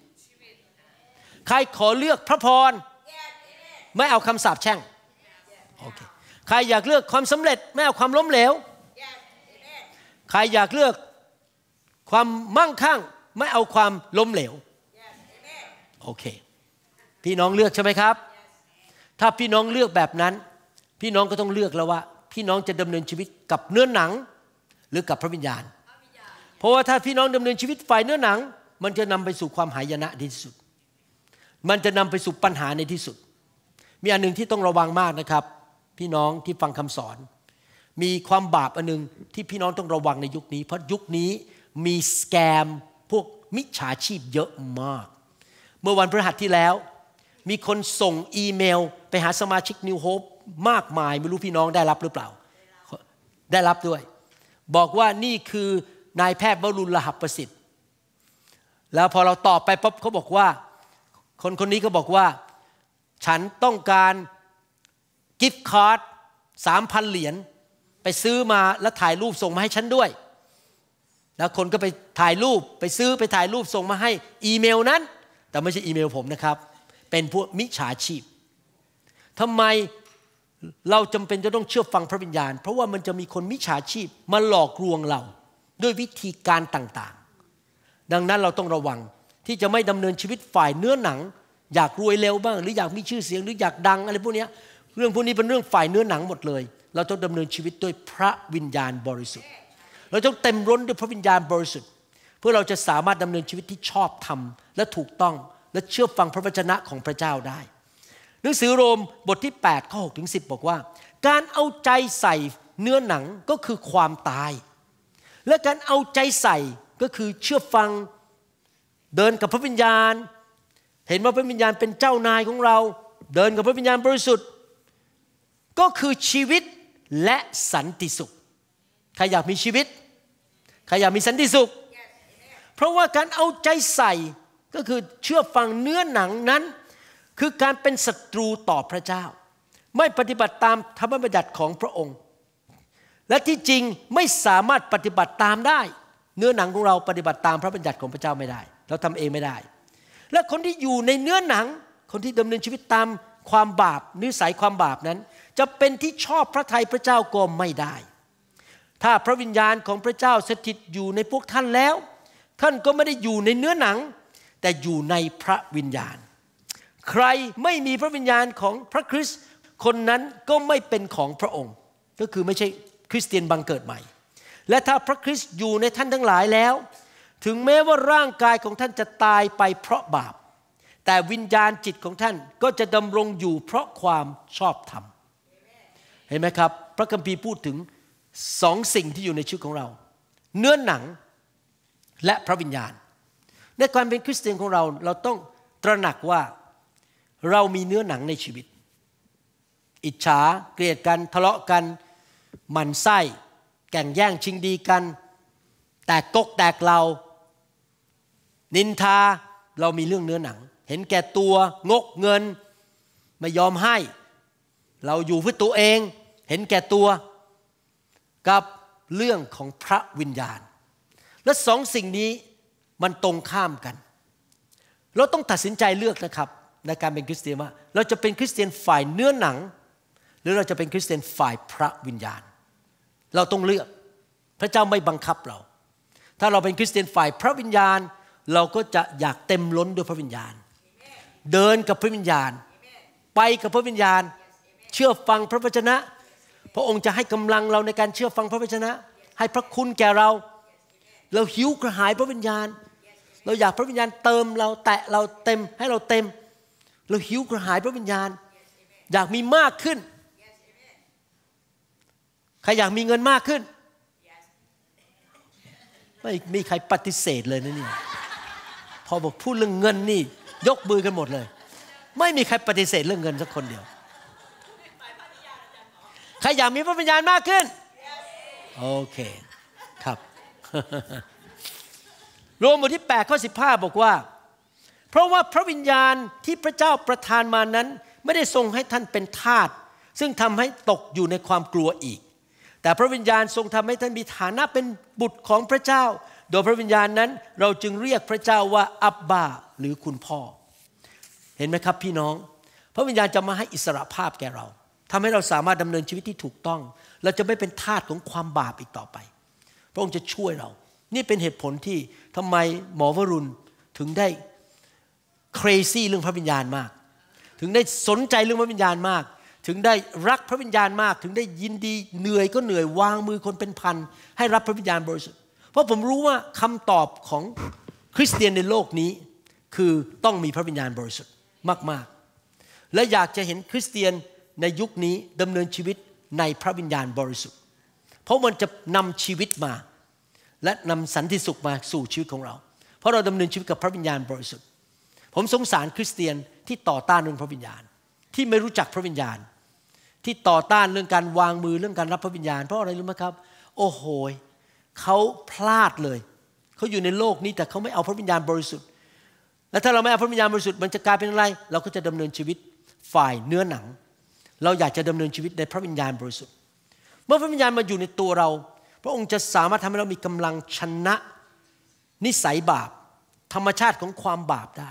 ใครขอเลือกพระพรไม่เอาคำสาปแช่งโอเคใครอยากเลือกความสำเร็จ ไม่เอาความล้มเหลวใครอยากเลือกความมั่งคั่งไม่เอาความล้มเหลวโอเค พี่น้องเลือกใช่ไหมครับ ถ้าพี่น้องเลือกแบบนั้น พี่น้องก็ต้องเลือกแล้วว่า พี่น้องจะดำเนินชีวิตกับเนื้อหนังหรือกับพระวิญญาณ เพราะว่าถ้าพี่น้องดำเนินชีวิตฝ่ายเนื้อหนัง มันจะนำไปสู่ความหายนะที่สุด มันจะนำไปสู่ ปัญหาในที่สุด มีอันหนึ่งที่ต้องระวังมากนะครับ พี่น้องที่ฟังคำสอนมีความบาปอันนึงที่พี่น้องต้องระวังในยุคนี้ เพราะยุคนี้มีสแกมพวกมิจฉาชีพเยอะมาก เมื่อวันพฤหัสที่แล้ว มีคนส่งอีเมลไปหาสมาชิกนิวโฮปมากมาย ไม่รู้พี่น้องได้รับหรือเปล่าได้รับด้วย บอกว่านี่คือนายแพทย์วรุณรหับประสิทธิ์ แล้วพอเราตอบไปปุ๊บเขาบอกว่า คนคนนี้ก็บอกว่าฉันต้องการกิฟต์คอร์ดสามพันเหรียญไปซื้อมาแล้วถ่ายรูปส่งมาให้ฉันด้วย แล้วคนก็ไปถ่ายรูปไปซื้อไปถ่ายรูปส่งมาให้อีเมลนั้น แต่ไม่ใช่อีเมลผมนะครับ เป็นพวกมิจฉาชีพทำไมเราจำเป็นจะต้องเชื่อฟังพระวิญญาณ เพราะว่ามันจะมีคนมิจฉาชีพมาหลอกลวงเราด้วยวิธีการต่างๆ ดังนั้นเราต้องระวังที่จะไม่ดำเนินชีวิตฝ่ายเนื้อหนัง อยากรวยเร็วบ้างหรืออยากมีชื่อเสียง หรืออยากดังอะไรพวกนี้ เรื่องพวกนี้เป็นเรื่องฝ่ายเนื้อหนังหมดเลยเราต้องดำเนินชีวิต ด้วย พระวิญญาณบริสุทธิ์ เราต้องเต็มร้นด้วยพระวิญญาณบริสุทธิ์เพื่อเราจะสามารถดำเนินชีวิตที่ชอบธรรม และถูกต้องและเชื่อฟังพระวจนะของพระเจ้าได้ หนังสือโรมบทที่ 8 ข้อ6ถึง10 บอกว่า การเอาใจใส่เนื้อหนังก็คือความตาย และการเอาใจใส่ก็คือเชื่อฟังเดินกับพระวิญญาณ เห็นว่าพระวิญญาณเป็นเจ้านายของเรา เดินกับพระวิญญาณบริสุทธิ์ ก็คือชีวิตและสันติสุขใครอยากมีชีวิต ใครอยากมีสันติสุข เพราะว่าการเอาใจใส่ก็คือเชื่อฟังเนื้อหนังนั้น คือการเป็นศัตรูต่อพระเจ้า ไม่ปฏิบัติตามธรรมบัญญัติของพระองค์ และที่จริงไม่สามารถปฏิบัติตามได้ เนื้อหนังของเราปฏิบัติตามพระบัญญัติของพระเจ้าไม่ได้ เราทำเองไม่ได้ และคนที่อยู่ในเนื้อหนัง คนที่ดำเนินชีวิตตามความบาปนิสัยความบาปนั้นจะเป็นที่ชอบพระทัยพระเจ้าก็ไม่ได้ ถ้าพระวิญญาณของพระเจ้าสถิตอยู่ในพวกท่านแล้ว ท่านก็ไม่ได้อยู่ในเนื้อหนัง แต่อยู่ในพระวิญญาณ ใครไม่มีพระวิญญาณของพระคริสต์คนนั้นก็ไม่เป็นของพระองค์ ก็คือไม่ใช่คริสเตียนบังเกิดใหม่ และถ้าพระคริสต์อยู่ในท่านทั้งหลายแล้ว ถึงแม้ว่าร่างกายของท่านจะตายไปเพราะบาป แต่วิญญาณจิตของท่านก็จะดำรงอยู่เพราะความชอบธรรมเห็นไหมครับพระคัมภีร์พูดถึงสองสิ่งที่อยู่ในชีวิตของเรา เนื้อหนังและพระวิญญาณ ในความเป็นคริสเตียนของเราเราต้องตระหนักว่าเรามีเนื้อหนังในชีวิต อิจฉาเกลียดกันทะเลาะกันหมันไส้แก่งแย่งชิงดีกัน แตกกกแตกเรานินทาเรามีเรื่องเนื้อหนัง เห็นแก่ตัวงกเงินไม่ยอมให้เราอยู่เพื่อตัวเองเห็นแก่ตัวกับเรื่องของพระวิญญาณ และสองสิ่งนี้มันตรงข้ามกัน เราต้องตัดสินใจเลือกนะครับ ในการเป็นคริสเตียนว่าเราจะเป็นคริสเตียนฝ่ายเนื้อหนัง หรือเราจะเป็นคริสเตียนฝ่ายพระวิญญาณ เราต้องเลือกพระเจ้าไม่บังคับเรา ถ้าเราเป็นคริสเตียนฝ่ายพระวิญญาณ เราก็จะอยากเต็มล้นด้วยพระวิญญาณ เดินกับพระวิญญาณไปกับพระวิญญาณเชื่อฟังพระวจนะ พระองค์จะให้กำลังเราในการเชื่อฟังพระวจนะ ให้พระคุณแก่เรา เราหิวกระหายพระวิญญาณ เราอยากพระวิญญาณเติมเราแตะเราเต็มให้เราเต็ม เราหิวกระหายพระวิญญาณ อยากมีมากขึ้นใครอยากมีเงินมากขึ้นไม่มีใครปฏิเสธเลยนะเนี่ยพอบอกพูดเรื่องเงินนี่ ยกมือกันหมดเลย ไม่มีใครปฏิเสธเรื่องเงินสักคนเดียวใครอยากมีพระวิญญาณมากขึ้นโอเคครับรวมบทที่8ข้อ15บอกว่า เพราะว่าพระวิญญาณที่พระเจ้าประทานมานั้น ไม่ได้ทรงให้ท่านเป็นทาส ซึ่งทำให้ตกอยู่ในความกลัวอีก แต่พระวิญญาณทรงทำให้ท่านมีฐานะเป็นบุตรของพระเจ้า โดยพระวิญญาณนั้นเราจึงเรียกพระเจ้าว่าอับบา หรือคุณพ่อ เห็นไหมครับ พี่น้อง พระวิญญาณจะมาให้อิสระภาพแก่เราทำให้เราสามารถดำเนินชีวิตที่ถูกต้อง เราจะไม่เป็นทาสของความบาปอีกต่อไป พระองค์จะช่วยเรา นี่เป็นเหตุผลที่ทำไมหมอวรุณถึงได้ c ครซี่เรื่องพระวิญญาณมาก ถึงได้สนใจเรื่องพระวิญญาณมาก ถึงได้รักพระวิญญาณมาก ถึงได้ยินดีเหนื่อยก็เหนื่อยวางมือคน เป็นพันให้รับพระวิญญาณบริสุทธิ์ เพราะผมรู้ว่าคำตอบของคริสเตียนในโลกนี้ คือต้องมีพระวิญญาณบริสุทธิ์มากๆ และอยากจะเห็นคริสเตียนในยุคนี้ดำเนินชีวิตในพระวิญญาณบริสุทธิ์ เพราะมันจะนำชีวิตมา และนำสันติสุขมาสู่ชีวิตของเรา เพราะเราดำเนินชีวิตกับพระวิญญาณบริสุทธิ์ ผมสงสารคริสเตียนที่ต่อต้านเรื่องพระวิญญาณ ที่ไม่รู้จักพระวิญญาณ ที่ต่อต้านเรื่องการวางมือเรื่องการรับพระวิญญาณ เพราะอะไรรู้ไหมครับ โอ้โหเขาพลาดเลย เขาอยู่ในโลกนี้แต่เขาไม่เอาพระวิญญาณบริสุทธิ์ และถ้าเราไม่เอาพระวิญญาณบริสุทธิ์มันจะกลายเป็นอะไร เราก็จะดำเนินชีวิตฝ่ายเนื้อหนังเราอยากจะดำเนินชีวิตในพระวิญญาณบริสุทธิ์ เมื่อพระวิญญาณมาอยู่ในตัวเรา พระองค์จะสามารถทำให้เรามีกำลังชนะ นิสัยบาป ธรรมชาติของความบาปได้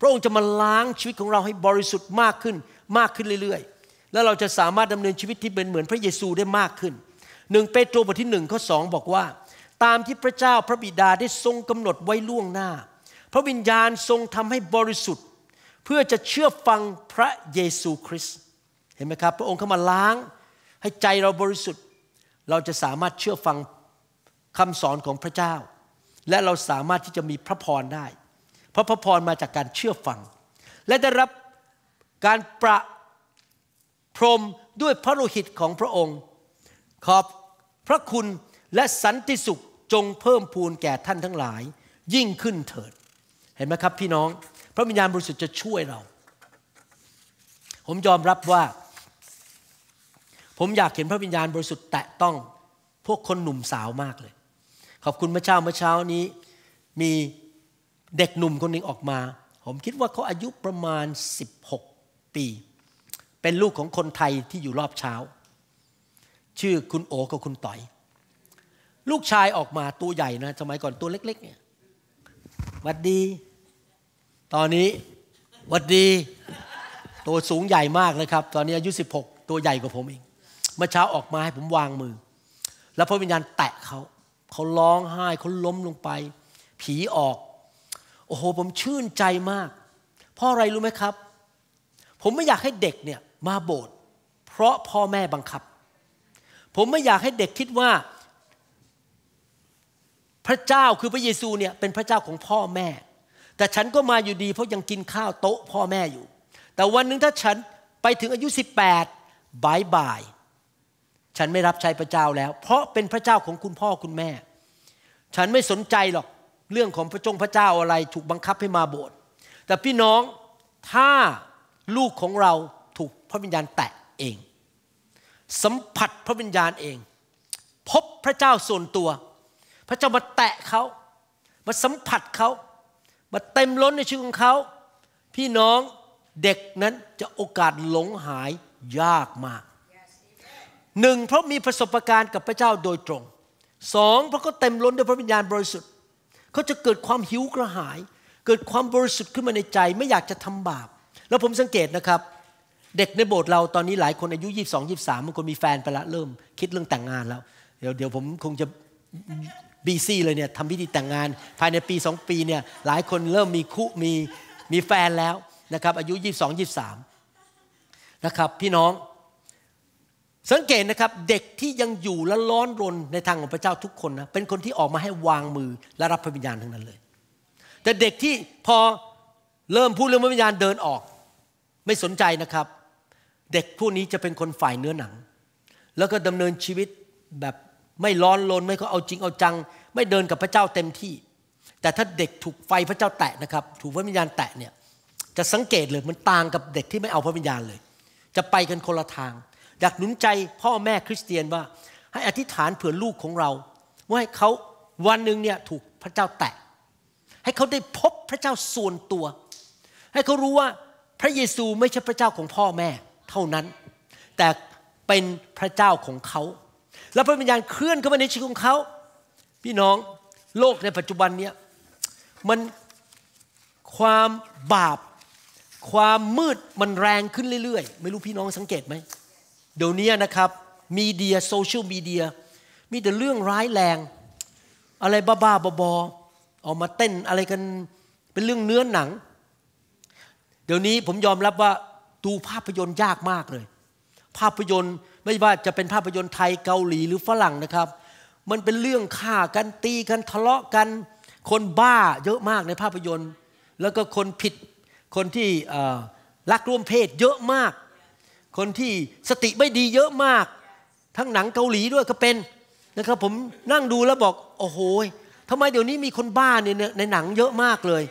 พระองค์จะมาล้างชีวิตของเราให้บริสุทธิ์มากขึ้นมากขึ้นเรื่อยๆ แล้วเราจะสามารถดำเนินชีวิตที่เป็นเหมือนพระเยซูได้มากขึ้น หนึ่งเปโตรบทที่หนึ่งข้อสองบอกว่า ตามที่พระเจ้าพระบิดาได้ทรงกำหนดไว้ล่วงหน้า พระวิญญาณทรงทำให้บริสุทธิ์ เพื่อจะเชื่อฟังพระเยซูคริสต์เห็นไหมครับพระองค์เข้ามาล้างให้ใจเราบริสุทธิ์ เราจะสามารถเชื่อฟังคำสอนของพระเจ้า และเราสามารถที่จะมีพระพรได้เพราะพระพรมาจากการเชื่อฟัง และได้รับการประพรมด้วยพระโลหิตของพระองค์ ขอบพระคุณและสันติสุขจงเพิ่มพูนแก่ท่านทั้งหลายยิ่งขึ้นเถิดเห็นไหมครับ พี่น้อง พระวิญญาณบริสุทธิ์จะช่วยเรา ผมยอมรับว่าผมอยากเห็นพระวิญญาณ บริสุทธิ์ แตะต้องพวกคนหนุ่มสาวมากเลย ขอบคุณพระเจ้าเมื่อเช้านี้ มีเด็กหนุ่มคนหนึ่งออกมา ผมคิดว่าเขาอายุประมาณ 16 ปี เป็นลูกของคนไทยที่อยู่รอบเช้า ชื่อคุณโอกับคุณต่อย ลูกชายออกมา ตัวใหญ่นะสมัยก่อนตัวเล็กๆเนี่ยวัดดี ตอนนี้วัดดี ตัวสูงใหญ่มากเลยครับ ตอนนี้อายุ 16 ตัวใหญ่กว่าผมเองมื่อเช้าออกมาให้ผมวางมือ แล้วพระวิญญาณแตะเขา เขาร้องไห้เขาล้มลงไป ผีออก โอ้โหผมชื่นใจมากเพราะอะไรรู้ไหมครับ ผมไม่อยากให้เด็กเนี่ยมาโบสถ์เพราะพ่อแม่บังคับ ผมไม่อยากให้เด็กคิดว่า พระเจ้าคือพระเยซูเนี่ยเป็นพระเจ้าของพ่อแม่ แต่ฉันก็มาอยู่ดี เพราะยังกินข้าวโต๊ะพ่อแม่อยู่ แต่วันหนึ่งถ้าฉันไปถึงอายุ18บายบายฉันไม่รับใช้พระเจ้าแล้ว เพราะเป็นพระเจ้าของคุณพ่อคุณแม่ ฉันไม่สนใจหรอกเรื่องของพระจงพระเจ้าอะไรถูกบังคับให้มาโบสถ์แต่พี่น้องถ้าลูกของเราถูกพระวิญญาณแตะเอง สัมผัสพระวิญญาณเอง พบพระเจ้าส่วนตัว พระเจ้ามาแตะเขา มาสัมผัสเขามาเต็มล้นในชีวิตของเขาพี่น้องเด็กนั้นจะโอกาสหลงหายยากมากหนึ่งเพราะมีประสบการณ์กับพระเจ้าโดยตรงสองเพราะเขาเต็มล้นด้วยพระวิญญาณบริสุทธิ์เขาจะเกิดความหิวกระหาย เกิดความบริสุทธิ์ขึ้นมาในใจ ไม่อยากจะทำบาป แล้วผมสังเกตนะครับเด็กในโบสถ์เราตอนนี้หลายคนอายุ 22 23บางคนมีแฟนไปละเริ่มคิดเรื่องแต่งงานแล้ว เดี๋ยวเดี๋ยวผมคงจะบีซี่เลยเนี่ยทำพิธีแต่งงาน ภายในปีสองปีเนี่ยหลายคนเริ่มมีคู่มีมีแฟนแล้วนะครับอายุ 22 23นะครับพี่น้องสังเกตนะครับ เด็กที่ยังอยู่และร้อนรนในทางของพระเจ้าทุกคนนะเป็นคนที่ออกมาให้วางมือและรับพระวิญญาณทั้งนั้นเลย แต่เด็กที่พอเริ่มพูดเรื่องพระวิญญาณเดินออก ไม่สนใจนะครับ เด็กผู้นี้จะเป็นคนฝ่ายเนื้อหนัง แล้วก็ดำเนินชีวิตแบบไม่ร้อนรน ไม่ก็เอาจริงเอาจัง ไม่เดินกับพระเจ้าเต็มที่ แต่ถ้าเด็กถูกไฟพระเจ้าแตะนะครับ ถูกพระวิญญาณแตะเนี่ยจะสังเกตเลยมันต่างกับเด็กที่ไม่เอาพระวิญญาณเลย จะไปกันคนละทางอยากหนุนใจพ่อแม่คริสเตียนว่าให้อธิษฐานเผื่อลูกของเรา ว่าให้เขาวันหนึ่งเนี่ยถูกพระเจ้าแตะให้เขาได้พบพระเจ้าส่วนตัว ให้เขารู้ว่าพระเยซูไม่ใช่พระเจ้าของพ่อแม่เท่านั้น แต่เป็นพระเจ้าของเขาแล้วพระวิญญาณเคลื่อนเข้ามาในชีวิตของเขาพี่น้องโลกในปัจจุบันเนี่ยมันความบาปความมืดมันแรงขึ้นเรื่อยๆ ไม่รู้พี่น้องสังเกตไหมเดี๋ยวนี้นะครับ มีเดียโซเชียลมีเดียมีแต่เรื่องร้ายแรง อะไรบ้าๆบอๆออกมาเต้นอะไรกันเป็นเรื่องเนื้อหนัง เดี๋ยวนี้ผมยอมรับว่าดูภาพยนตร์ยากมากเลย ภาพยนตร์ไม่ว่าจะเป็นภาพยนตร์ไทยเกาหลีหรือฝรั่งนะครับ มันเป็นเรื่องฆ่ากันตีกันทะเลาะกันคนบ้าเยอะมากในภาพยนตร์ แล้วก็คนผิดคนที่รักร่วมเพศ เยอะมากคนที่สติไม่ดีเยอะมาก ทั้งหนังเกาหลีด้วยก็เป็นนะครับผมนั่งดูแล้วบอกโอ้โหทำไมเดี๋ยวนี้มีคนบ้านในในหนังเยอะมากเลย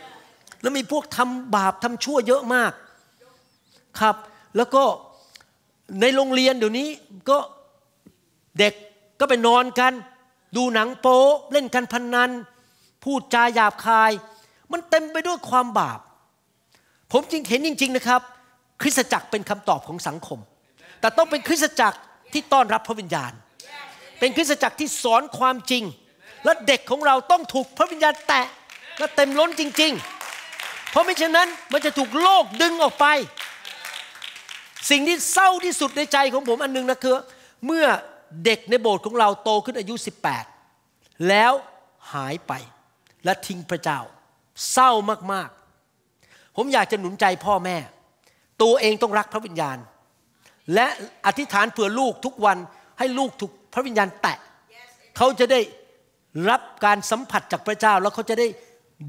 แล้วมีพวกทำบาปทำชั่วเยอะมากครับ แล้วก็ในโรงเรียนเดี๋ยวนี้ก็เด็กก็ไปนอนกัน ดูหนังโป๊เล่นกันพนนัน พูดจาหยาบคาย มันเต็มไปด้วยความบาปผมจริงเห็นจริง ๆ นะครับคริสตจักรเป็นคำตอบของสังคม แต่ต้องเป็นคริสตจักรที่ต้อนรับพระวิญญาณ เป็นคริสตจักรที่สอนความจริง และเด็กของเราต้องถูกพระวิญญาณแตะ และเต็มล้นจริงๆ เพราะไม่เช่นนั้นมันจะถูกโลกดึงออกไป สิ่งที่เศร้าที่สุดในใจของผมอันนึงนะคือเมื่อเด็กในโบสถ์ของเราโตขึ้นอายุ 18 แล้วหายไปและทิ้งพระเจ้า เศร้ามากๆ ผมอยากจะหนุนใจพ่อแม่ตัวเองต้องรักพระวิญญาณ และอธิษฐานเผื่อลูกทุกวันให้ลูกถูกพระวิญญาณแตะเขาจะได้รับการสัมผัสจากพระเจ้าแล้วเขาจะได้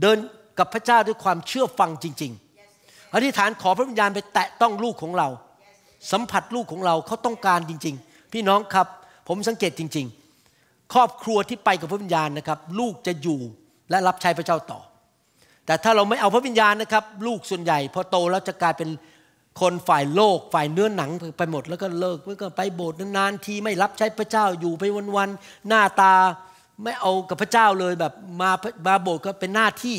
เดินกับพระเจ้าด้วยความเชื่อฟังจริง ๆ อธิษฐานขอพระวิญญาณไปแตะต้องลูกของเรา สัมผัสลูกของเราเขาต้องการจริง ๆ พี่น้องครับผมสังเกตจริง ๆ ครอบครัวที่ไปกับพระวิญญาณนะครับลูกจะอยู่และรับใช้พระเจ้าต่อ แต่ถ้าเราไม่เอาพระวิญญาณนะครับ ลูกส่วนใหญ่ พอโตแล้วจะกลายเป็นคนฝ่ายโลกฝ่ายเนื้อหนังไปหมดแล้วก็เลิกแล้วก็ไปโบสถ์นานๆทีไม่รับใช้พระเจ้าอยู่ไปวันๆหน้าตาไม่เอากับพระเจ้าเลย แบบมามาโบสถ์ก็เป็นหน้าที่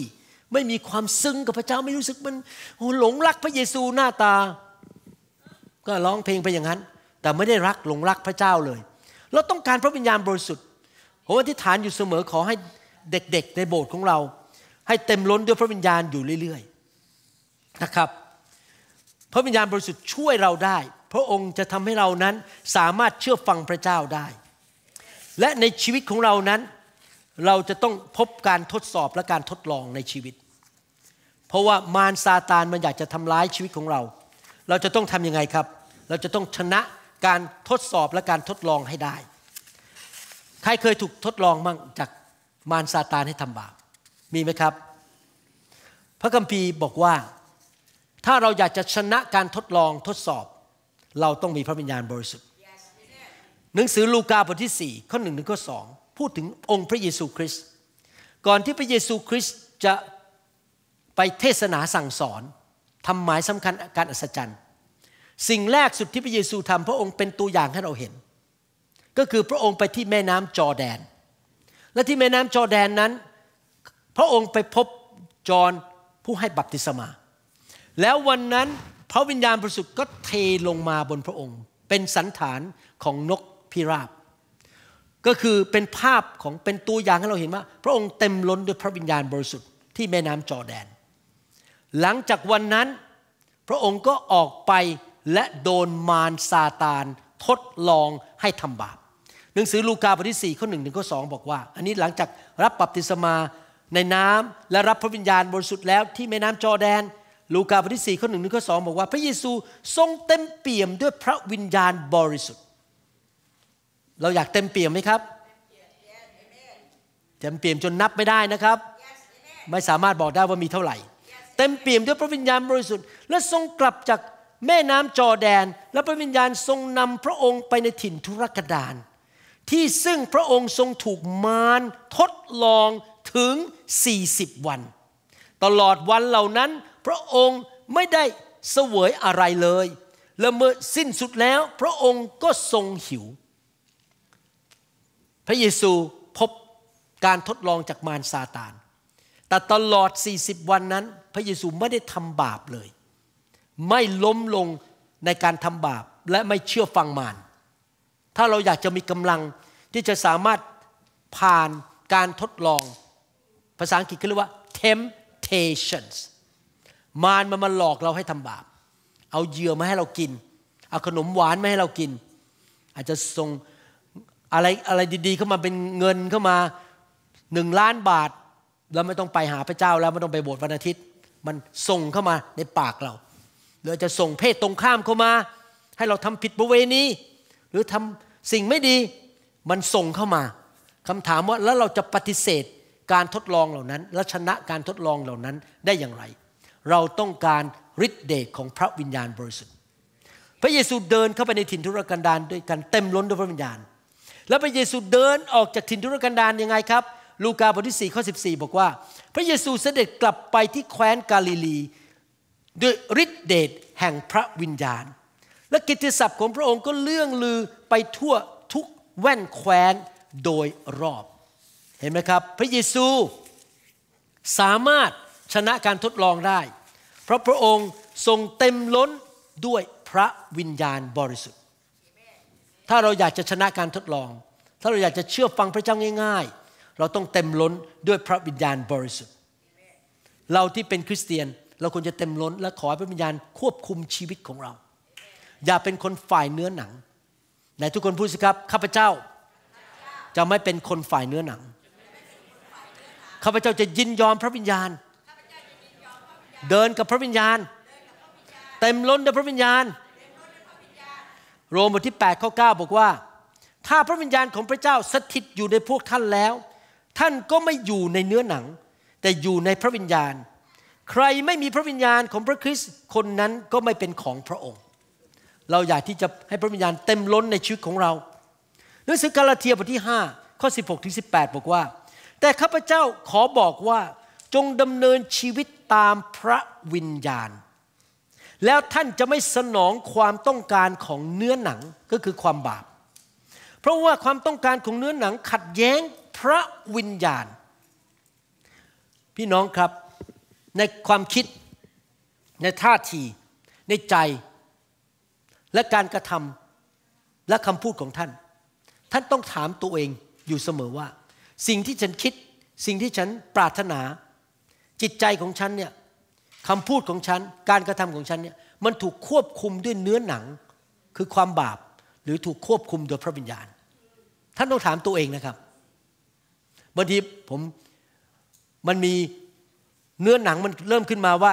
ไม่มีความซึ้งกับพระเจ้าไม่รู้สึกมันหลงรักพระเยซูหน้าตา ก็ร้องเพลงไปอย่างนั้น แต่ไม่ได้รักหลงรักพระเจ้าเลย เราต้องการพระวิญญาณบริสุทธิ์ผมอธิษฐานอยู่เสมอขอให้เด็กๆในโบสถ์ของเรา ให้เต็มล้นด้วยพระวิญญาณอยู่เรื่อยๆนะครับพระวิญญาณบริสุทธิ์ช่วยเราได้ พระองค์จะทำให้เรานั้นสามารถเชื่อฟังพระเจ้าได้ และในชีวิตของเรานั้น เราจะต้องพบการทดสอบและการทดลองในชีวิต เพราะว่ามารซาตานมันอยากจะทำร้ายชีวิตของเรา เราจะต้องทํำยังไงครับ เราจะต้องชนะการทดสอบและการทดลองให้ได้ ใครเคยถูกทดลองมั่งจากมารซาตานให้ทำบาปมีไหมครับ พระคัมภีร์บอกว่าถ้าเราอยากจะชนะการทดลองทดสอบ เราต้องมีพระวิญญาณบริสุทธิ์ หนังสือลูกาบทที่ 4 ข้อหนึ่งถึงข้อสองพูดถึงองค์พระเยซูคริสต์ก่อนที่พระเยซูคริสต์จะไปเทศนาสั่งสอนทำหมายสำคัญการอัศจรรย์ สิ่งแรกสุดที่พระเยซูทำพระองค์เป็นตัวอย่างให้เราเห็น ก็คือพระองค์ไปที่แม่น้ำจอแดน และที่แม่น้ำจอแดนนั้น พระองค์ไปพบจอห์นผู้ให้บัพติศมาแล้ววันนั้นพระวิญญาณบริสุทธิ์ก็เทลงมาบนพระองค์ เป็นสันฐานของนกพิราบ ก็คือเป็นภาพของเป็นตัวอย่างให้เราเห็นว่า พระองค์เต็มล้นด้วยพระวิญญาณบริสุทธิ์ที่แม่น้ำจอแดน หลังจากวันนั้น พระองค์ก็ออกไปและโดนมารซาตานทดลองให้ทำบาปหนังสือลูกาบทที่4ข้อหนึ่งถึงข้อสบอกว่า อันนี้หลังจากรับปรับติสมาในน้ำและรับพระวิญญาณบริสุทธิ์แล้วที่แม่น้ำจอแดนลูกาบทที่สี่ข้อหนึ่งถึงข้อสองบอกว่า พระเยซูทรงเต็มเปี่ยมด้วยพระวิญญาณบริสุทธิ์ เราอยากเต็มเปี่ยมไหมครับเต็มเปี่ยมจนนับไม่ได้นะครับไม่สามารถบอกได้ว่ามีเท่าไหร่ เต็มเปี่ยมด้วยพระวิญญาณบริสุทธิ์ และทรงกลับจากแม่น้ำจอแดน และพระวิญญาณทรงนำพระองค์ไปในถิ่นทุรกดานที่ซึ่งพระองค์ทรงถูกมารทดลองถึง 40 วัน ตลอดวันเหล่านั้นพระองค์ไม่ได้เสวยอะไรเลย และเมื่อสิ้นสุดแล้ว พระองค์ก็ทรงหิว พระเยซูพบการทดลองจากมารซาตาน แต่ตลอด 40 วันนั้น พระเยซูไม่ได้ทำบาปเลย ไม่ล้มลงในการทำบาปและไม่เชื่อฟังมารถ้าเราอยากจะมีกำลังที่จะสามารถผ่านการทดลอง ภาษาอังกฤษขาเรียกว่า temptations มารมันมาหลอกเราให้ทำบาป เอาเหยื่อมาให้เรากิน เอาขนมหวานมาให้เรากิน อาจจะส่งอะไรอะไรดีๆ เข้ามาเป็นเงินเข้ามาหนึ่งล้านบาท เราไม่ต้องไปหาพระเจ้าแล้วไม่ต้องไปโบสถ์วันอาทิตย์ มันส่งเข้ามาในปากเรา หรือจะส่งเพศตรงข้ามเข้ามา ให้เราทำผิดประเวณีหรือทำสิ่งไม่ดี มันส่งเข้ามา คำถามว่าแล้วเราจะปฏิเสธการทดลองเหล่านั้นและชนะการทดลองเหล่านั้นได้อย่างไรเราต้องการฤทธิเดชของพระวิญญาณบริสุทธิ์ พระเยซูเดินเข้าไปในถิ่นทุรกันดารด้วยกันเต็มล้นด้วยพระวิญญาณ แล้วพระเยซูเดินออกจากถิ่นทุรกันดารยังไงครับ ลูกาบทที่4ข้อ14 บอกว่า พระเยซูเสด็จกลับไปที่แคว้นกาลิลีด้วยฤทธิเดชแห่งพระวิญญาณ และกิตติศัพท์ของพระองค์ก็เลื่องลือไปทั่วทุกแว่นแคว้นโดยรอบ เห็นไหมครับ พระเยซูสามารถชนะการทดลองได้เพราะพระองค์ทรงเต็มล้นด้วยพระวิญญาณบริสุทธิ์ถ้าเราอยากจะชนะการทดลอง ถ้าเราอยากจะเชื่อฟังพระเจ้าง่าย ๆ เราต้องเต็มล้นด้วยพระวิญญาณบริสุทธิ์เราที่เป็นคริสเตียน เราควรจะเต็มล้น และขอพระวิญญาณ ควบคุมชีวิตของเรา อย่าเป็นคนฝ่ายเนื้อหนังไหนทุกคนพูดสิครับข้าพเจ้า จะไม่เป็นคนฝ่ายเนื้อหนัง ข้าพเจ้าจะยินยอมพระวิญญาณเดินกับพระวิญญาณ เต็มล้นด้วยพระวิญญาณ โรมบทที่8ข้อ9บอกว่า ถ้าพระวิญญาณของพระเจ้าสถิตอยู่ในพวกท่านแล้ว ท่านก็ไม่อยู่ในเนื้อหนัง แต่อยู่ในพระวิญญาณ ใครไม่มีพระวิญญาณของพระคริสต์คนนั้นก็ไม่เป็นของพระองค์ เราอยากที่จะให้พระวิญญาณเต็มล้นในชีวิตของเรา หนังสือกาลาเทียบทที่5ข้อ16ถึง18บอกว่า แต่ข้าพเจ้าขอบอกว่าจงดำเนินชีวิตตามพระวิญญาณ แล้วท่านจะไม่สนองความต้องการของเนื้อหนังก็คือความบาป เพราะว่าความต้องการของเนื้อหนัง ขัดแย้งพระวิญญาณ พี่น้องครับในความคิดในท่าที ในใจและการกระทำและคำพูดของท่าน ท่านต้องถามตัวเองอยู่เสมอว่า สิ่งที่ฉันคิดสิ่งที่ฉันปรารถนาจิตใจของฉันเนี่ยคำพูดของฉัน การกระทำของฉันเนี่ย มันถูกควบคุมด้วยเนื้อหนังคือความบาป หรือถูกควบคุมโดยพระวิญญาณ ท่านต้องถามตัวเองนะครับบางทีผม มันมีเนื้อหนังมันเริ่มขึ้นมาว่า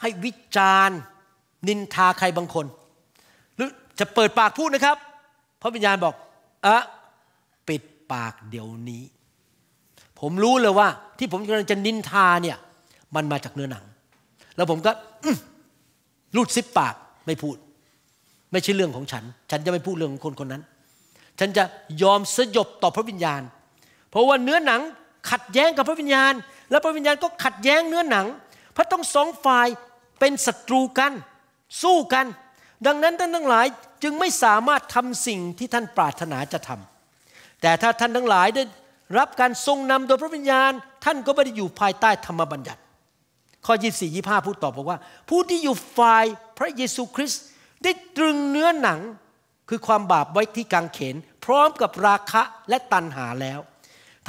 ให้วิจารณ์นินทาใครบางคน หรือจะเปิดปากพูดนะครับ พระวิญญาณบอกอะปิดปากเดี๋ยวนี้ ผมรู้เลยว่าที่ผมกำลังจะนินทาเนี่ยมันมาจากเนื้อหนัง แล้วผมก็รูดซิปปากไม่พูด ไม่ใช่เรื่องของฉัน ฉันจะไม่พูดเรื่องของคนคนนั้น ฉันจะยอมสยบต่อพระวิญญาณ เพราะว่าเนื้อหนังขัดแย้งกับพระวิญญาณ และพระวิญญาณก็ขัดแย้งเนื้อหนังพระต้องสองฝ่ายเป็นศัตรูกัน สู้กัน ดังนั้นท่านทั้งหลายจึงไม่สามารถทำสิ่งที่ท่านปรารถนาจะทำแต่ถ้าท่านทั้งหลายได้รับการทรงนำโดยพระวิญญาณ ท่านก็ไม่ได้อยู่ภายใต้ธรรมบัญญัติข้อ24 25 พูดตอบบอกว่า ผู้ที่อยู่ฝ่ายพระเยซูคริสต์ได้ตรึงเนื้อหนังคือความบาปไว้ที่กางเขน พร้อมกับราคะและตันหาแล้ว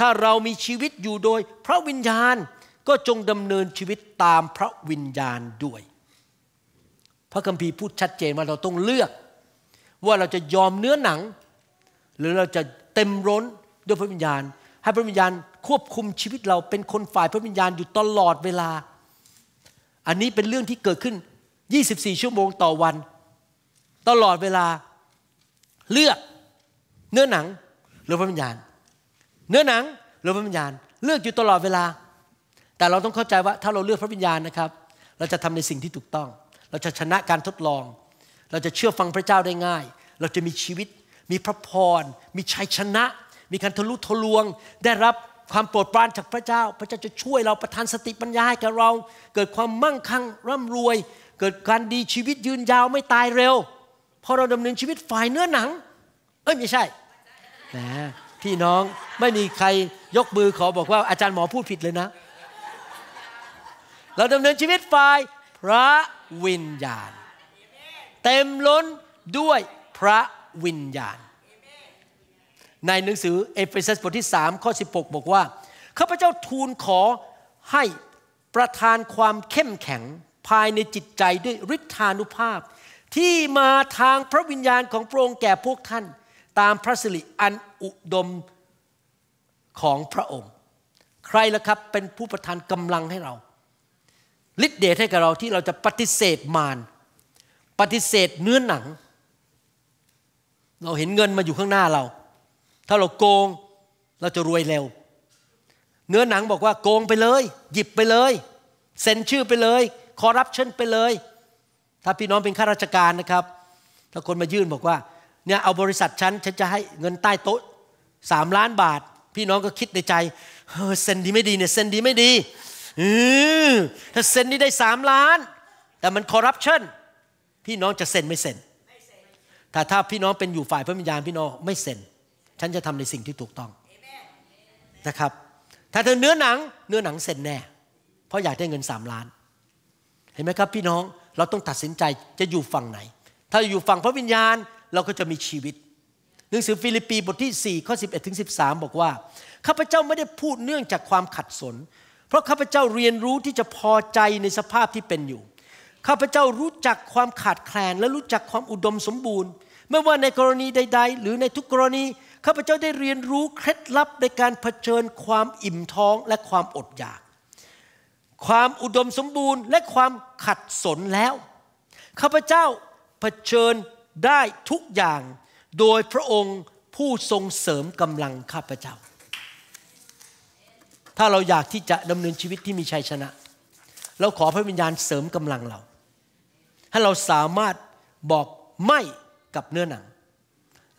ถ้าเรามีชีวิตอยู่โดย พระวิญญาณก็จงดำเนินชีวิตตามพระวิญญาณด้วย พระคัมภีร์พูดชัดเจนว่าเราต้องเลือก ว่าเราจะยอมเนื้อหนัง หรือเราจะเต็มร้นด้วยพระวิญญาณให้พระวิญญาณควบคุมชีวิตเราเป็นคนฝ่ายพระวิญญาณอยู่ตลอดเวลาอันนี้เป็นเรื่องที่เกิดขึ้น 24 ชั่วโมงต่อวัน ตลอดเวลา เลือกเนื้อหนังหรือพระวิญญาณ เนื้อหนังหรือพระวิญญาณเลือกอยู่ตลอดเวลา แต่เราต้องเข้าใจว่าถ้าเราเลือกพระวิญญาณนะครับ เราจะทำในสิ่งที่ถูกต้อง เราจะชนะการทดลอง เราจะเชื่อฟังพระเจ้าได้ง่าย เราจะมีชีวิตมีพระพร มีชัยชนะ มีการทะลุทะลวง ได้รับความโปรดปรานจากพระเจ้าพระเจ้าจะช่วยเราประทานสติปัญญาให้กับเราเกิดความมั่งคั่งร่ำรวย เกิดการดีชีวิตยืนยาวไม่ตายเร็วพอเราดำเนินชีวิตฝ่ายเนื้อหนัง เอ้ยไม่ใช่นะพี่น้องไม่มีใครยกมือขอบอกว่าอาจารย์หมอพูดผิดเลยนะ เราดำเนินชีวิตฝ่าย พระวิญญาณ เต็มล้นด้วยพระวิญญาณในหนังสือเอเฟซัสบทที่3ข้อ 16 บอกว่าข้าพเจ้าทูลขอให้ประทานความเข้มแข็งภายในจิตใจด้วยฤทธานุภาพที่มาทางพระวิญญาณของพระองค์แก่พวกท่าน ตามพระสิริอันอุดมของพระองค์ ใครล่ะครับเป็นผู้ประทานกำลังให้เราฤทธิเดชให้กับเราที่เราจะปฏิเสธมารปฏิเสธเนื้อหนัง เราเห็นเงินมาอยู่ข้างหน้าเราถ้าเราโกงเราจะรวยเร็ว เนื้อหนังบอกว่าโกงไปเลย หยิบไปเลยเซ็นชื่อไปเลยคอรัปชันไปเลย ถ้าพี่น้องเป็นข้าราชการนะครับถ้าคนมายื่นบอกว่าเนี่ยเอาบริษัทฉันฉันจะให้เงินใต้โต๊ะสามล้านบาท พี่น้องก็คิดในใจเฮ้เซ็นดีไม่ดีเนี่ยเซ็นดีไม่ดีเออถ้าเซ็นนี่ได้สามล้านแต่มันคอรรัปชันพี่น้องจะเซ็นไม่เซ็นแต่ถ้าพี่น้องเป็นอยู่ฝ่ายพระวิญญาณพี่น้องไม่เซ็นฉันจะทำในสิ่งที่ถูกต้องนะครับ ถ้าเธอเนื้อหนัง เนื้อหนังเซ็นแน่ เพราะอยากได้เงินสามล้าน เห็นไหมครับพี่น้อง เราต้องตัดสินใจจะอยู่ฝั่งไหน ถ้าอยู่ฝั่งพระวิญญาณเราก็จะมีชีวิต หนังสือฟิลิปปีบทที่4ข้อ 11ถึง13 บอกว่า ข้าพเจ้าไม่ได้พูดเนื่องจากความขัดสน เพราะข้าพเจ้าเรียนรู้ที่จะพอใจในสภาพที่เป็นอยู่ ข้าพเจ้ารู้จักความขาดแคลน และรู้จักความอุดมสมบูรณ์ ไม่ว่าในกรณีใด ๆ หรือในทุกกรณีข้าพเจ้าได้เรียนรู้เคล็ดลับในการเผชิญความอิ่มท้องและความอดอยาก ความอุดมสมบูรณ์และความขัดสนแล้วข้าพเจ้าเผชิญได้ทุกอย่างโดยพระองค์ผู้ทรงเสริมกำลังข้าพเจ้า ถ้าเราอยากที่จะดำเนินชีวิตที่มีชัยชนะ เราขอพระวิญญาณเสริมกำลังเราให้เราสามารถบอกไม่กับเนื้อหนัง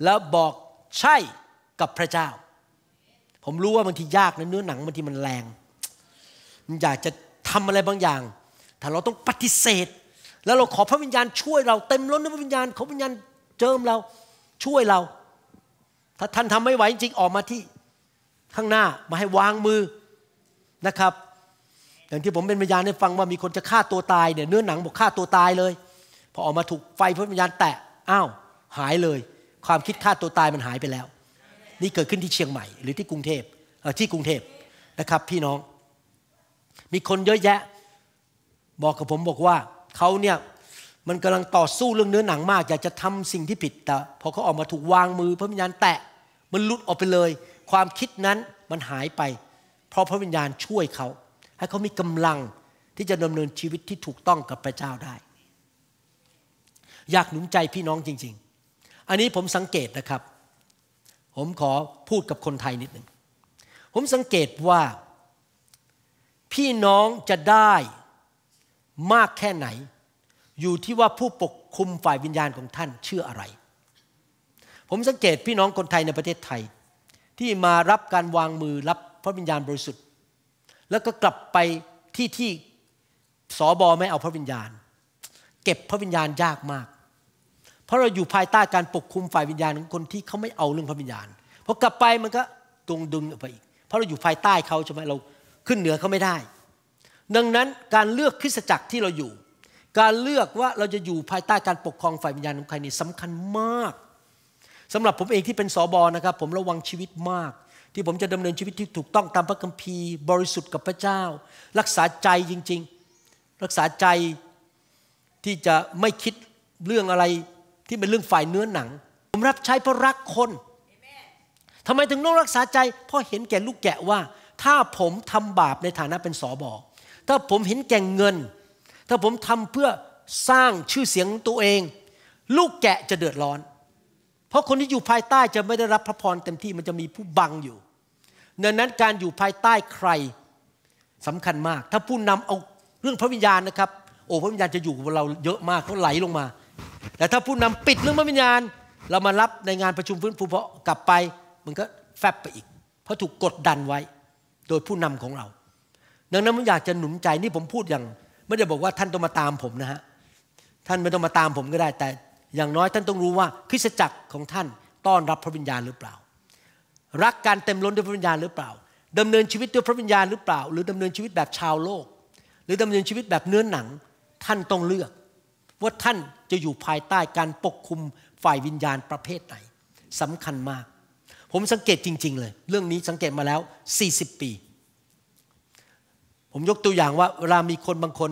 และบอกใช่กับพระเจ้า ผมรู้ว่าบางทียากนะเนื้อหนังบางทีมันแรงมันอยากจะทำอะไรบางอย่างแต่เราต้องปฏิเสธ แล้วเราขอพระวิญญาณช่วยเราเต็มล้นด้วยพระวิญญาณขอพระวิญญาณเจิมเราช่วยเรา ถ้าท่านทำไม่ไหวจริงออกมาที่ข้างหน้ามาให้วางมือนะครับ อย่างที่ผมเป็นวิญญาณได้ฟังว่ามีคน จะฆ่าตัวตายเนี่ยเนื้อหนังบอกฆ่าตัวตายเลยพอออกมาถูกไฟพระวิญญาณแตะอ้าวหายเลยความคิดฆ่าตัวตายมันหายไปแล้ว นี่เกิดขึ้นที่เชียงใหม่ หรือที่กรุงเทพที่กรุงเทพนะครับพี่น้อง มีคนเยอะแยะบอกกับผมบอกว่า เขาเนี่ยมันกำลังต่อสู้เรื่องเนื้อหนังมาก อยากจะทำสิ่งที่ผิดแต่พอเขาออกมาถูกวางมือพระวิญญาณแตะมันหลุดออกไปเลย ความคิดนั้นมันหายไป เพราะพระวิญญาณช่วยเขาให้เขามีกำลังที่จะดำเนินชีวิตที่ถูกต้องกับพระเจ้าได้ อยากหนุนใจพี่น้องจริง ๆอันนี้ผมสังเกตนะครับ ผมขอพูดกับคนไทยนิดหนึ่ง ผมสังเกตว่าพี่น้องจะได้มากแค่ไหนอยู่ที่ว่าผู้ปกคุมฝ่ายวิญญาณของท่านเชื่ออะไร ผมสังเกตพี่น้องคนไทยในประเทศไทย ที่มารับการวางมือรับพระวิญญาณบริสุทธิ์ แล้วก็กลับไปที่ที่สอบอไม่เอาพระวิญญาณ เก็บพระวิญญาณยากมากเพราะเราอยู่ภายใต้การปกคุมฝ่ายวิญญาณของคนที่เขาไม่เอาเรื่องพระวิญญาณพอกลับไปมันก็ดงดึงออกไปอีก เพราะเราอยู่ภายใต้เขาใช่ไหมเราขึ้นเหนือเขาไม่ได้ ดังนั้นการเลือกคริสตจักรที่เราอยู่ การเลือกว่าเราจะอยู่ภายใต้การปกครองฝ่ายวิญญาณของใครนี่สำคัญมาก สำหรับผมเองที่เป็นสอบอนะครับ ผมระวังชีวิตมาก ที่ผมจะดำเนินชีวิตที่ถูกต้องตามพระคัมภีร์บริสุทธิ์กับพระเจ้า รักษาใจจริง ๆ รักษาใจที่จะไม่คิดเรื่องอะไรที่เป็นเรื่องฝ่ายเนื้อหนัง ผมรับใช้เพราะรักคนทำไมถึงต้องรักษาใจเพราะเห็นแก่ลูกแกะว่า ถ้าผมทำบาปในฐานะเป็นสอบอถ้าผมเห็นแก่เงิน ถ้าผมทำเพื่อสร้างชื่อเสียงตัวเอง ลูกแกะจะเดือดร้อน เพราะคนที่อยู่ภายใต้จะไม่ได้รับพระพรเต็มที่ มันจะมีผู้บังอยู่ดังนั้นการอยู่ภายใต้ใครสำคัญมาก ถ้าผู้นำเอาเรื่องพระวิญญาณนะครับ โอ้พระวิญญาณจะอยู่กับเราเยอะมากเขาไหลลงมาแต่ถ้าผู้นำปิดเรื่องพระวิญญาณ เรามารับในงานประชุมฟื้นฟูเพราะกลับไปมันก็แฟบไปอีก เพราะถูกกดดันไว้โดยผู้นำของเราดังนั้นผมอยากจะหนุนใจนี่ผมพูดอย่าง ไม่ได้บอกว่าท่านต้องมาตามผมนะฮะท่านไม่ต้องมาตามผมก็ได้แต่ อย่างน้อยท่านต้องรู้ว่า คริสจักรของท่านต้อนรับพระวิญญาณหรือเปล่า รักการเต็มล้นด้วยพระวิญญาณหรือเปล่า ดำเนินชีวิตด้วยพระวิญญาณหรือเปล่า หรือ ดำเนินชีวิตแบบชาวโลก หรือดำเนินชีวิตแบบเนื้อหนังท่านต้องเลือกว่าท่านจะอยู่ภายใต้การปกคุมฝ่ายวิญญาณประเภทไหนสำคัญมาก ผมสังเกตจริง ๆ เลย เรื่องนี้สังเกตมาแล้ว 40 ปี ผมยกตัวอย่างว่าเวลามีคนบางคน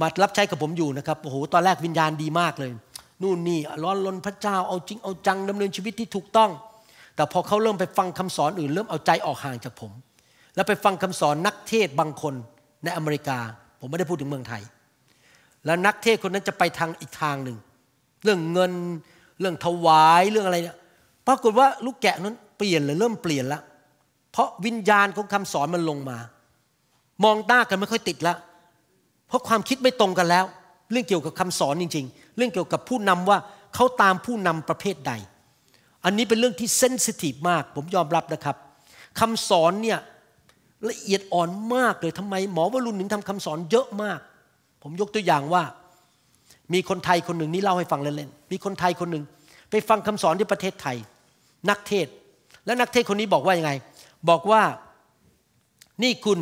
มารับใช้กับผมอยู่นะครับ โอ้โห ตอนแรกวิญญาณดีมากเลย นู่นนี่ร้อนรนพระเจ้าเอาจริงเอาจังดำเนินชีวิตที่ถูกต้อง แต่พอเขาเริ่มไปฟังคำสอนอื่นเริ่มเอาใจออกห่างจากผม แล้วไปฟังคำสอนนักเทศบางคนในอเมริกา ผมไม่ได้พูดถึงเมืองไทยแล้วนักเทศคนนั้นจะไปทางอีกทางหนึ่งเรื่องเงินเรื่องถวายเรื่องอะไรเนี่ยปรากฏว่าลูกแกะนั้นเปลี่ยนเลยเริ่มเปลี่ยนละเพราะวิญญาณของคำสอนมันลงมา มองตากันไม่ค่อยติดละเพราะความคิดไม่ตรงกันแล้ว เรื่องเกี่ยวกับคำสอนจริงๆ เรื่องเกี่ยวกับผู้นำว่าเขาตามผู้นำประเภทใด อันนี้เป็นเรื่องที่เซนซิทีฟมาก ผมยอมรับนะครับ คำสอนเนี่ยละเอียดอ่อนมากเลยทำไม หมอวรุณถึงทำคำสอนเยอะมากผมยกตัวอย่างว่า มีคนไทยคนหนึ่งนี่เล่าให้ฟังเล่นๆมีคนไทยคนหนึ่งไปฟังคำสอนที่ประเทศไทย นักเทศและนักเทศคนนี้บอกว่ายังไง บอกว่านี่คุณ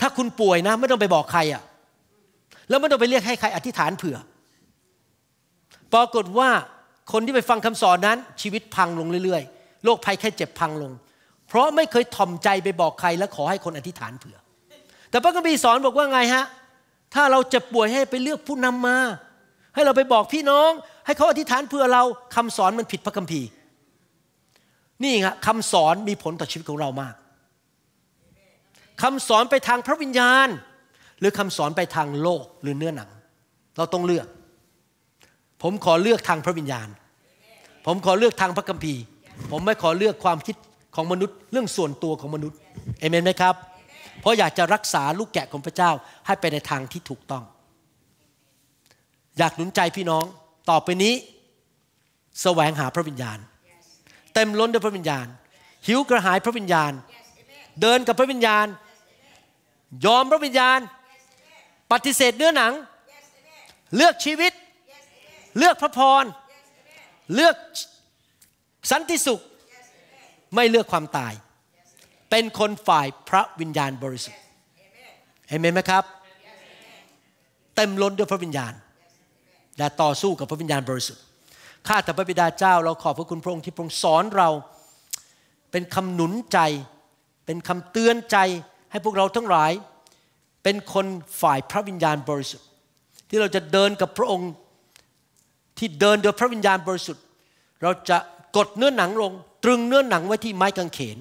ถ้าคุณป่วยนะ ไม่ต้องไปบอกใครอะ่ะ แล้วไม่ต้องไปเรียกให้ใครอธิษฐานเผื่อ ปรากฏว่าคนที่ไปฟังคำสอนนั้น ชีวิตพังลงเรื่อย ๆโรคภัยแค่เจ็บพังลง เพราะไม่เคยถ่อมใจไปบอกใครและขอให้คนอธิษฐานเผื่อแต่พระคัมภีร์สอนบอกว่าไงฮะถ้าเราเจ็บป่วยให้ไปเลือกผู้นำมาให้เราไปบอกพี่น้อง ให้เขาอธิษฐานเพื่อเราคำสอนมันผิดพระคัมภีร์ นี่ครับคำสอนมีผลต่อชีวิตของเรามากคำสอนไปทางพระวิญญาณ หรือคำสอนไปทางโลกหรือเนื้อหนัง เราต้องเลือก ผมขอเลือกทางพระวิญญาณ ผมขอเลือกทางพระคัมภีร์ ผมไม่ขอเลือกความคิดของมนุษย์เรื่องส่วนตัวของมนุษย์เอเมนไหมครับเพราะอยากจะรักษาลูกแกะของพระเจ้าให้ไปในทางที่ถูกต้อง อยากหนุนใจพี่น้องต่อไปนี้สแสวงหาพระวิญญาณ เต็มล้นด้วยพระวิญญาณ หิวกระหายพระวิญญาณ เดินกับพระวิญญาณ ยอมพระวิญญาณ ปฏิเสธเนื้อหนัง เลือกชีวิต เลือกพระพร เลือกสันติสุขไม่เลือกความตายเป็นคนฝ่ายพระวิญญาณบริสุทธิ์เอเมนไหมครับ เต็มล้นด้วยพระวิญญาณและต่อสู้กับพระวิญญาณบริสุทธิ์ข้าแต่พระบิดาเจ้าเราขอบพระคุณพระองค์ที่พระองค์สอนเราเป็นคำหนุนใจ เป็นคำเตือนใจให้พวกเราทั้งหลาย เป็นคนฝ่ายพระวิญญาณบริสุทธิ์ที่เราจะเดินกับพระองค์ที่เดินโดยพระวิญญาณบริสุทธิ์เราจะกดเนื้อหนังลงตรึงเนื้อหนังไว้ที่ไม้กางเขน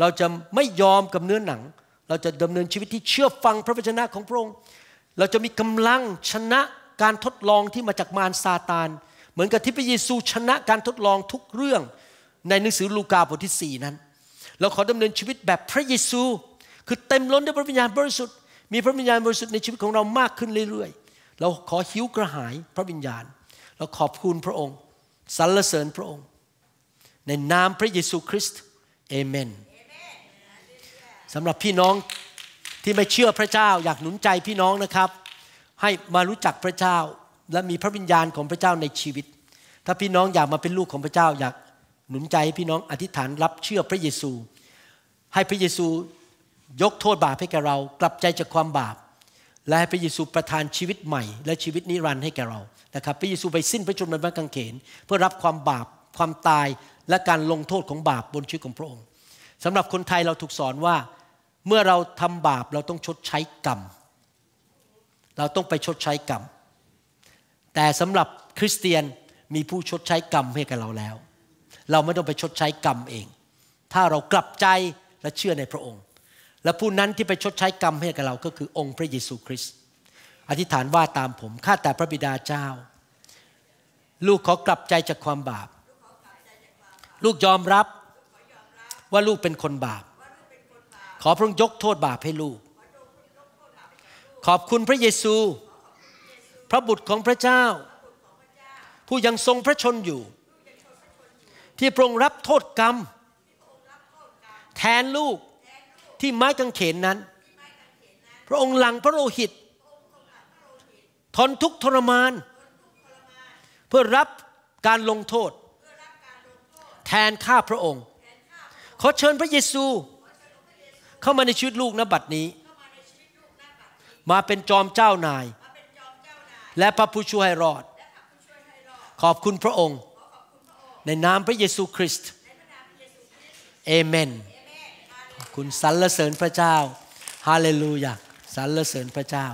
เราจะไม่ยอมกับเนื้อหนัง เราจะดำเนินชีวิตที่เชื่อฟังพระวจนะของพระองค์ เราจะมีกำลังชนะการทดลองที่มาจากมารซาตาน เหมือนกับที่พระเยซูชนะการทดลองทุกเรื่องในหนังสือลูกาบทที่ 4 นั้น เราขอดำเนินชีวิตแบบพระเยซู คือเต็มล้นด้วยพระวิญญาณบริสุทธิ์ มีพระวิญญาณบริสุทธิ์ในชีวิตของเรามากขึ้นเรื่อยๆ เราขอหิวกระหายพระวิญญาณ เราขอบคุณพระองค์ สรรเสริญพระองค์ ในนามพระเยซูคริสต์เอเมนสำหรับพี่น้องที่ไม่เชื่อพระเจ้า อยากหนุนใจพี่น้องนะครับ ให้มารู้จักพระเจ้า และมีพระวิญญาณของพระเจ้าในชีวิต ถ้าพี่น้องอยากมาเป็นลูกของพระเจ้า อยากหนุนใจพี่น้องอธิษฐาน รับเชื่อพระเยซู ให้พระเยซูยกโทษบาปให้แกเรา กลับใจจากความบาป และให้พระเยซูประทานชีวิตใหม่ และชีวิตนิรันดร์ให้แกเรานะครับพระเยซูไปสิ้นพระชนม์บนไม้กางเขนเพื่อรับความบาปความตายและการลงโทษของบาปบนชีวิตของพระองค์ สำหรับคนไทยเราถูกสอนว่าเมื่อเราทำบาปเราต้องชดใช้กรรม เราต้องไปชดใช้กรรม แต่สำหรับคริสเตียนมีผู้ชดใช้กรรมให้กับเราแล้ว เราไม่ต้องไปชดใช้กรรมเอง ถ้าเรากลับใจและเชื่อในพระองค์ และผู้นั้นที่ไปชดใช้กรรมให้กับเราก็คือองค์พระเยซูคริสต์ อธิษฐานว่าตามผม ข้าแต่พระบิดาเจ้า ลูกขอกลับใจจากความบาป ลูกยอมรับว่าลูกเป็นคนบาปขอพระองค์ยกโทษบาปให้ลูก ขอบคุณพระเยซู พระบุตรของพระเจ้า ผู้ยังทรงพระชนอยู่ ที่พระองค์รับโทษกรรม แทนลูกที่ไม้กางเขนนั้น พระองค์หลังพระโลหิต ทนทุกทรมาน เพื่อรับการลงโทษ แทนข้าพระองค์ ขอเชิญพระเยซูเข้ามาในชีวิตลูกนบัดนี้ มาเป็นจอมเจ้านาย และพระผู้ช่วยให้รอด ขอบคุณพระองค์ ในนามพระเยซูคริสต์ เอเมน ขอบคุณสรรเสริญพระเจ้า ฮาเลลูยา สรรเสริญพระเจ้า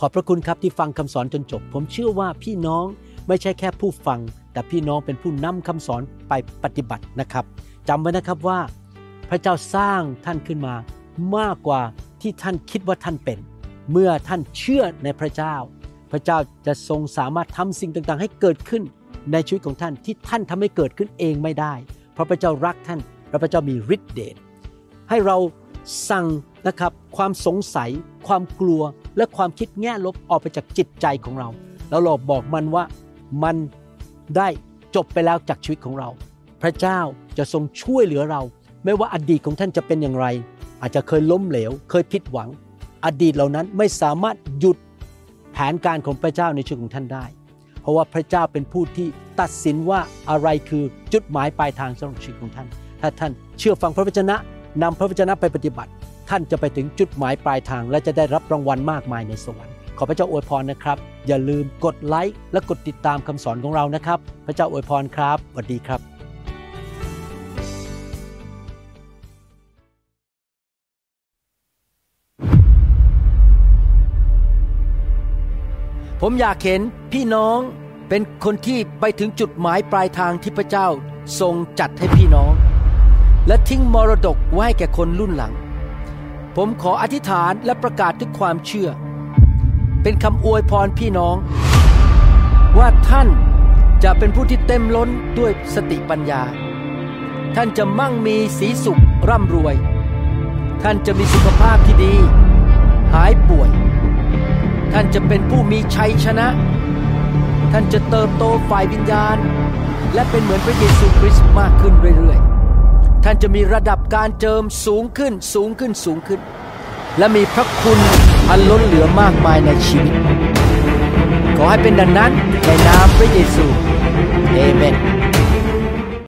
ขอบพระคุณครับที่ฟังคำสอนจนจบ ผมเชื่อว่าพี่น้องไม่ใช่แค่ผู้ฟังแต่พี่น้องเป็นผู้นำคำสอนไปปฏิบัตินะครับจำไว้นะครับว่า พระเจ้าสร้างท่านขึ้นมามากกว่าที่ท่านคิดว่าท่านเป็น เมื่อท่านเชื่อในพระเจ้า พระเจ้าจะทรงสามารถทำสิ่งต่างๆ ให้เกิดขึ้นในชีวิตของท่านที่ท่านทำให้เกิดขึ้นเองไม่ได้ เพราะพระเจ้ารักท่านและพระเจ้ามีฤทธิ์เดช ให้เราสั่งนะครับความสงสัย ความกลัว และความคิดแง่ลบออกไปจากจิตใจของเราแล้วเราบอกมันว่ามันได้จบไปแล้วจากชีวิตของเรา พระเจ้าจะทรงช่วยเหลือเรา ไม่ว่าอดีตของท่านจะเป็นอย่างไร อาจจะเคยล้มเหลว เคยผิดหวัง อดีตเหล่านั้นไม่สามารถหยุด แผนการของพระเจ้าในชีวิตของท่านได้ เพราะว่าพระเจ้าเป็นผู้ที่ตัดสินว่าอะไรคือจุดหมายปลายทางสำหรับชีวิตของท่าน ถ้าท่านเชื่อฟังพระวจนะนำพระวจนะไปปฏิบัติ ท่านจะไปถึงจุดหมายปลายทางและจะได้รับรางวัลมากมายในสวรรค์ขอพระเจ้าอวยพรนะครับ อย่าลืมกดไลค์และกดติดตามคำสอนของเรานะครับ พระเจ้าอวยพรครับสวัสดีครับ ผมอยากเห็นพี่น้องเป็นคนที่ไปถึงจุดหมายปลายทางที่พระเจ้าทรงจัดให้พี่น้อง และทิ้งมรดกไว้แก่คนรุ่นหลัง ผมขออธิษฐานและประกาศด้วยความเชื่อเป็นคำอวยพรพี่น้อง ว่าท่านจะเป็นผู้ที่เต็มล้นด้วยสติปัญญา ท่านจะมั่งมีสีสุขร่ำรวย ท่านจะมีสุขภาพที่ดี หายป่วย ท่านจะเป็นผู้มีชัยชนะ ท่านจะเติบโตฝ่ายวิญญาณ และเป็นเหมือนพระเยซูคริสต์มากขึ้นเรื่อย ๆ ท่านจะมีระดับการเจิมสูงขึ้นสูงขึ้นสูงขึ้น และมีพระคุณอันล้นเหลือมากมายในชีวิต ขอให้เป็นดังนั้นในนามพระเยซูเอเมน